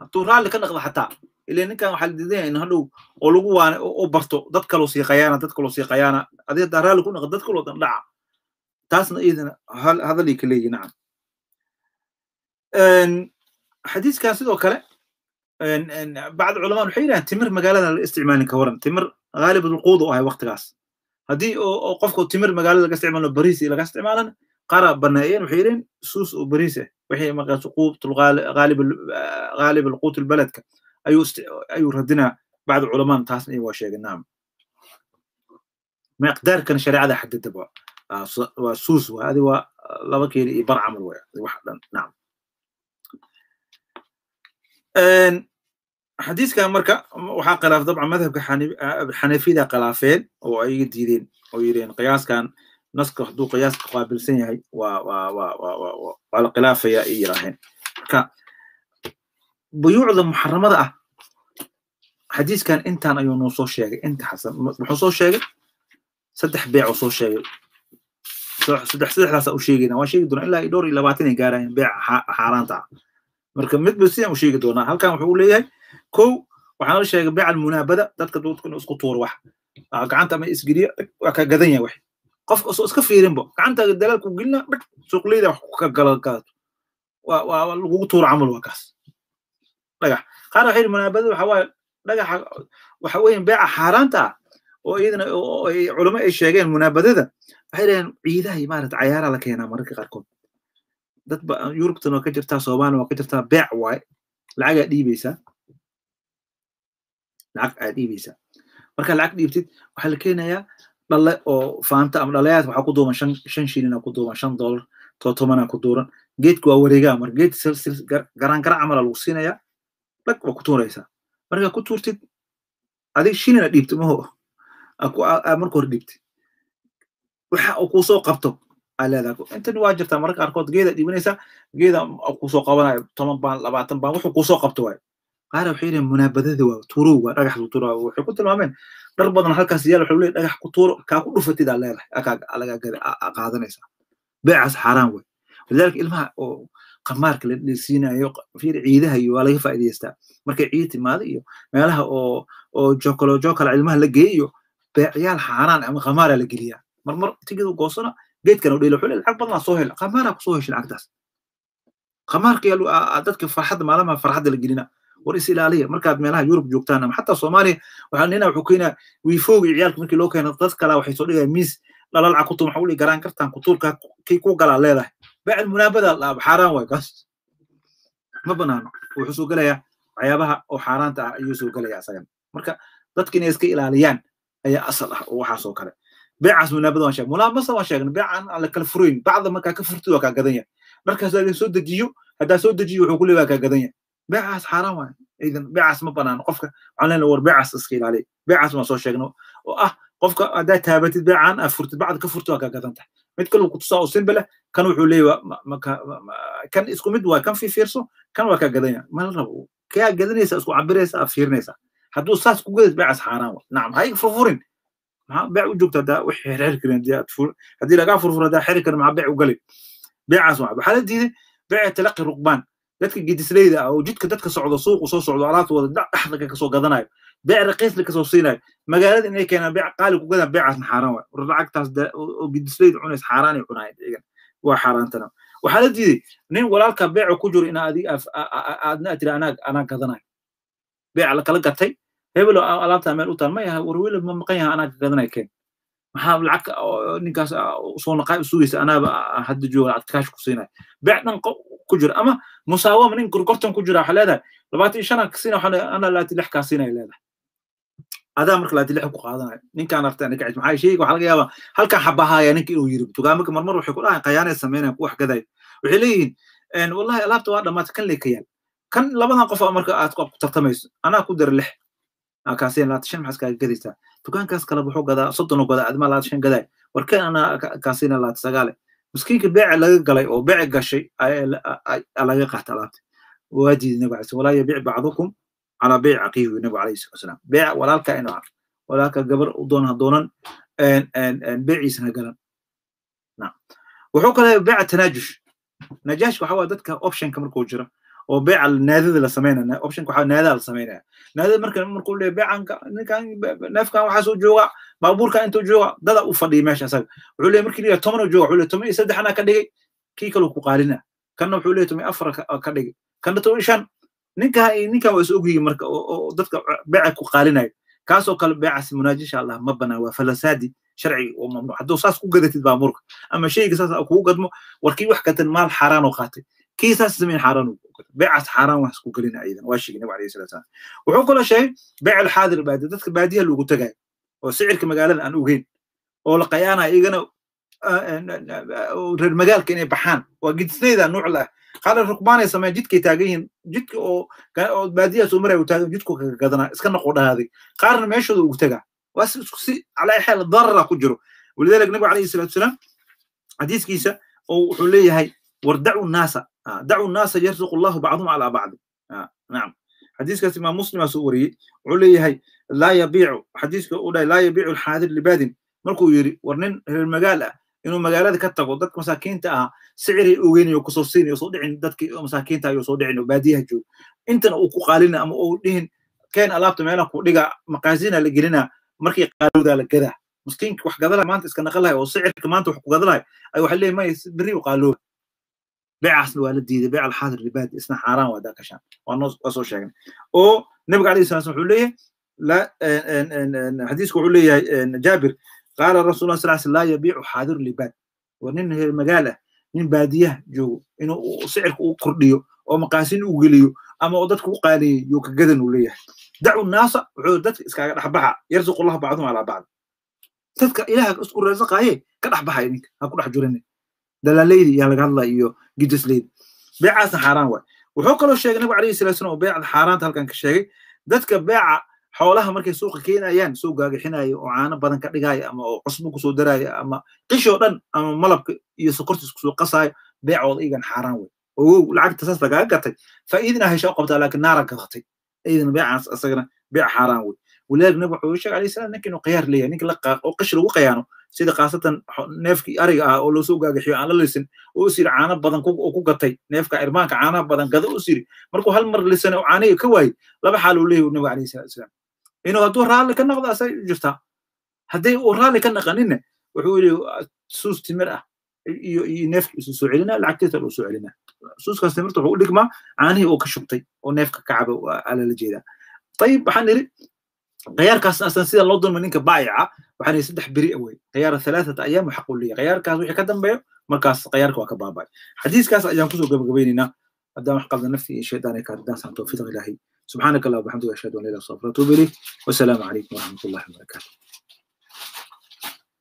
hadduu raalli ka dhaqda xataa ile ninkan waxaa la diidanya in hadhow oo lagu waane oo barto dad kaloo sii khayaana dad kaloo sii khayaana adi haddaa xadiiskan sidoo kale bacd culamaa waxay yidhahan timir magaalada la isticmaalin ka waran timir haalibulquud u ahay waktigaas haddii qofku timir magaalada laga isticmaalo bariisi laga isticmaalana qara baneeyeen waxay yidhahen suus oo bariis ah eh. wixii maqaasu qaalibulquut eh, albaladka ayuu radinaa bacd culamaan taasna waa sheegay naam miqdaarkan shareecada xadida ah, waa suus adi waa laba keeni iyo bar camal waa wax dhan naam xadiiskan marka waxaa khilaaf dabcan madhabka xanafiyada khilaafeen oo ayaga diideen oo yireen qiyaaskan naska hadduu qiyaaska qaabilsan yahay waa la khilaafaya ay yiraaheen marka buyuucda muxaramada ah xadiiskan intaan ayuu noo soo sheegay inta xasan muxuu soo sheegay saddex beecuu soo sheegay saddex saddexdaasa u sheegayna waan sheegi doonaa ilaa dhowr iyo labaatan ay gaarayeen beeca xaaraanta ah marka midba sidaan u sheegi doonaa halkan wuxuu u leeyahay kow waxaana la sheegay bayca almunaabada dadka dadka inuu isku tuuro wax gacanta ama isgeliya waa ka gadan yahay wax qof soo iska fiirinbo gacantaaga dalaalku gelina dhag suuqleyda wax ka gala waa lagugu tuuro camal waa kaas dhagax qaar waxay yidhi munaabadada waxa dhagaxa waxa weeyaan beeca xaaraanta ah oo iyadana culamo ay sheegeen munaabadada waxay dhaheen ciidahay maarata cayaara la keenaa mararka qaarkood dadba yurubtan waa ka jirtaa somaliya waa ka jirtaa beec waaye lacag aad dhiibaysaa lacag aad dhiibaysaa markaa lacag dhiibtid waxaa la keenayaa dhale oo faanta ama dhalayaad waxaa ku duuban shan shilina ku duuban shan dollar totomana ku duuran geedku waa wareegaa mar geed silsil garaan gara camala lagu siinayaa dhag waa ku tuuraysaa markaa ku tuurtid adig shilina dhiibti maho marka hore dhiibti waxa uu soo qabto aa leedahay intani waa jirtaa mararka qaarkood geeda dhiibanaysa geeda kusoo qabanayo toban baan labaatan baan wuxuu kusoo qabto waayo qaara waxay yihiin munaabadada waa tuurow waa dhagax lagu tuura waxay ku tilmaameen dhar badan halkaas yaal waxuu leeyahy dhagax ku tuuro kaa ku dhufatid aa leedahay lagaa qaadanaysaa beecaas xaaraan wey walidaalika ilmaha oo qamaarka la dhisiinayo fiir ciidaha iyo waa laga faa'iidaystaa markay ciid timaado iyo meelaha oo oo jokolo jokala ilmaha la geeyo beecyaal xaaraan ama qamaara la geliyaa marmar tigadu goosana geedkan u dhilo xulil lacag badnaa soo hel qamaaraa kusoo heshay lacagtaas qamaarka dadka farxadda maalamaha farxadda la gelina war is ilaaliya markaad meelaha yurub joogtaan ama xataa soomaaliya waxaa nina wuxuu keenaa wiifoogi ciyaalka markii loo keena dad kalaa waxay soo dhigayaan miis dhala lacag kutuma waxaa u garaan kartaan kutuulkaa kii ku galaa leedahay bacd munaabadaa dhaaba xaaraan waay kaas ma banaano wuxuu soo gelayaa waxyaabaha oo xaaraanta ah ayuu soo gelaya isagan marka dadka iska ilaaliyaan ayaa asal ah oo waxaas oo kale beecaas munaabada waan sheeg munaabasa waan sheegnay beecan aan la kala furayn bacda markaa ka furtid waa kaa gadan yahay markaas adin soo dejiyo haddaa soo dejiyo wuxuu kuley waa kaa gadan yahay beecaas xaaraan waay idan beecaas ma banaano qofka waxaan leenahay war beecaas iska ilaaliya beecaas waan soo sheegno oo ah qofka haddaa taabatid beecan aa ah furtid bacda ka furtid waa kaa gadan tahay mid kaluu kutusaa oo simbele ah, kan wuxuu leeya kan isku mid waa kan fiirso kan waa kaa gadan yahay mala rabo kaa gadanaysa isku cabiraysa aa fiirinaysa hadduu saas ku gadis beecaas xaaraan waay nacam ha furfurin maxaa beec u joogta hadaa wax xeerxeeri lagaa furfur haddaa xeri karin maxaa beec u galay beecaas waxaa la diiday beeca talaqi ruqbaan dadka gedislayda ah oo jidka dadka socdo suuqu soo socdo alaabta dhaxdaka kasoo gadanayo beec raqiisla kasoo siinayo magaalada inay keenaan beec qaali ku gadaan beecaasna xaaraan waay lacagtaas oo gedislayda cunays xaaraanay cunahayd waa xaaraantana waxaa la diiday nin walaalka beeca ku jiro ina adig aadna tiri anaa gadanayo beeca la gatay hebelo alaabtaa meel u taal mayaha warwelo ma maqan yaha anaa gadanaya keen maxaa lacag ninkaas ah, soo naqaay sugaysa anaaba ah, hadda jooga lacag kaash ku siinaya beecdan ku jira ama musaawama nin gorgortan ku jira waxaa leedahay labaatan shanaa siina anaa laati lix kaa leedahay adaa marka laati lix ku qaadanayo ninkaan artay nika maxaa sheega waxaa laga yaabaa halkaa xabahaya ninka inuu yiri tugaamaka marmar waxay ku dhahayan khayaanay sameynaya ku wax waxay leeyihiin wallahi alaabta waa dhamaatay kan leekayaal kan labadan qof marka aad ku tartamayso anaa ku dara lix kaasina maxaas kaaga gadaysaa dukaankaas kale wuxuu gadaa soddon gadaa miskiinka beeca laga galay oo beec gashay laga qaata alaabta waajidi nabi alai walaa yabic bacdukum calaa beyc aqiihi nabi alayhi salatu wasalaam beec walaalka inu ha walaalka gabar u doon ha ha galan wuxuu kale beeca tanaajush najaash waxa waa dadka optionka markuu jiro oo beeca naadada la samaynaya optionka waxaa naadaha la samaynaya naadada marka markuu leeyahay beecanka ninkan neefkan waxaasuu jooga baabuurkan intuu jooga dada u fadhiya meesha asaga wuxuu leeyahay markii leeyahay tobanuu jooga wuxuu leeyahay toban iyo saddex anaa ka dhigay kii kaluu ku qaalina kanna wuxuu leeyahay toban iyo afar ka dhigay kanna toban iyo shan ninka ninkan waa is ogyihiin marka oo dadka beeca ku qaalinayo kaasoo kale beecaas munaajisha allah ma banaa waa falasaadi sharci oo mamnuuc hadduu saas ku gadatid baabuurka ama shayga saas kugu gadmo war kii wax gatan maal xaaraan oo qaatay kii saas samayn xaaraan ugu beecaas xaaraan wax isku gelina iidan waa sheegay nabiga alayhi salaatu wuxuu kaloo sheegay beec alxaadir baadiya dadka baadiya loogu tagay oo sicirka magaalada aan ogeyn oo la qayaanaya igana ah, ah, ah, reer magaalka inay baxaan waa gidisnayda nuuc la qaala rukbaanay sameyn jidkay taagan yihiin jidka oo baadiyahaas oo maraya u taagan jidku kaga gadanaa iska naqu dhahaaday qaarna meeshooda ugu tagaa waa si calaa xeel darara ku jiro walidaalika nabiga alayhi salaatu wasalaam xadiiskiisa oo wuxuu leeyahay wardacu naasa dacuu nnaasa yarsuqu allahu bacdhum calaa bacdi nacam xadiiskaas imaam muslimaa soo wariyey wuxuu leeyahay laa yabiicu xadiiska u dhahay laa yabiicu alxaadir libaadin markuu yidhi war nin reer magaal ah inuu magaalada ka tago dadka masaakiinta ahaa siciri ogeynayo kusoo siinayo soo dhicin dadkii masaakiinta ayuu soo dhicin oo baadiyaha joogo intana uu ku qaalina ama uu dhihin keen alaabta meelaha ku dhiga maqaasina la gelina markii qaalowdaa la gadaa miskiinka wax gadalahay maanta iska naqalahay oo sicirka beecaasna waa la diiday beec alxaadir libaadi isna xaaraan waa daakashaan waa soo sheegnay oo nabiga alayhi salam wuxuu leeyahay xadiisku wuxuu leeyahay jaabir qaala rasul allah sal sl laa yabiicu xaadiru libaad waa nin reer magaal ah nin baadiyaha joogo inuu sicirka u kordhiyo oo maqaasin u geliyo ama oo dadka u qaaliyeyo yoo ka gadan uu leeyahay dacu naasa wuxuu dadka iskaaga dhexbaxa yarsuqullahu bacdum calaa bacd dadka ilaaha isku raasaqaaye ka dhexbaxay ninka ha ku dhex jurinin dalaalayd yaa laga hadla iyo gidaslayd beecaasna xaaraan waay wuxuu kaloo sheegay nabi alayhi salatu salam oo beecda xaaraanta halkan ka sheegay dadka beeca xoolaha markay suuqa keenayaan soo gaagixinaya oo caano badan ka dhigaya ama oo cusbo kusoo daraya ama qishoo dhan ama malabka iyo sokortiis kusoo qasaayo beecooda igan xaaraan wey ogow lacagta saas lagaaga gatay faa'iidina hesha u qabtaa laakiin naara gadatay iidana beecaas asagana beec xaaraan wey walidaalika nabigu wuxuu sheegay alayhi salam ninka khiyaar leeyahay ninka la qaaq oo qish lagu khiyaano sida khaasatan neefkii ariga ah oo loosoo gaagaxiyo aan la lisin oo usiri caana badan ku gatay neefka irmaanka caanaha badan gada us yiri markuu hal mar lisan oo caanihi ka waayey laba xaal uu leeyahy nabiga alayhi salatu wasalaam inuu hadduu raalli ka naqdo asay jirtaa hadday uu raalli ka naqaninna wuxuu yiri suus timir ah iyo neefka isu soo celinaa lacagteeta loo soo celinaa suuskaas timirta wuxuu u dhigmaa caanihii uu ka shubtay oo neefka ka caba ah, ala la ayib waxaan yiri khيaarkaas aslan sida loo dulma ninka baayaca waxaana saddex beri awey khiyaara ثalaaثata ayaam waxaqu liya khiyaarkaas wixii ka dambeeyo markaas khiyaarka waa ka baabay xadiiskaas ayaan kusoo gabagabaynaynaa haddaan wax qalda nafti iyo shaydaan ay kaadidaansaan towfiiq ilaahi subxaanaka allah وبxamdika ashhadu an la ilah استغفir atuub ilayk والسلام عليكم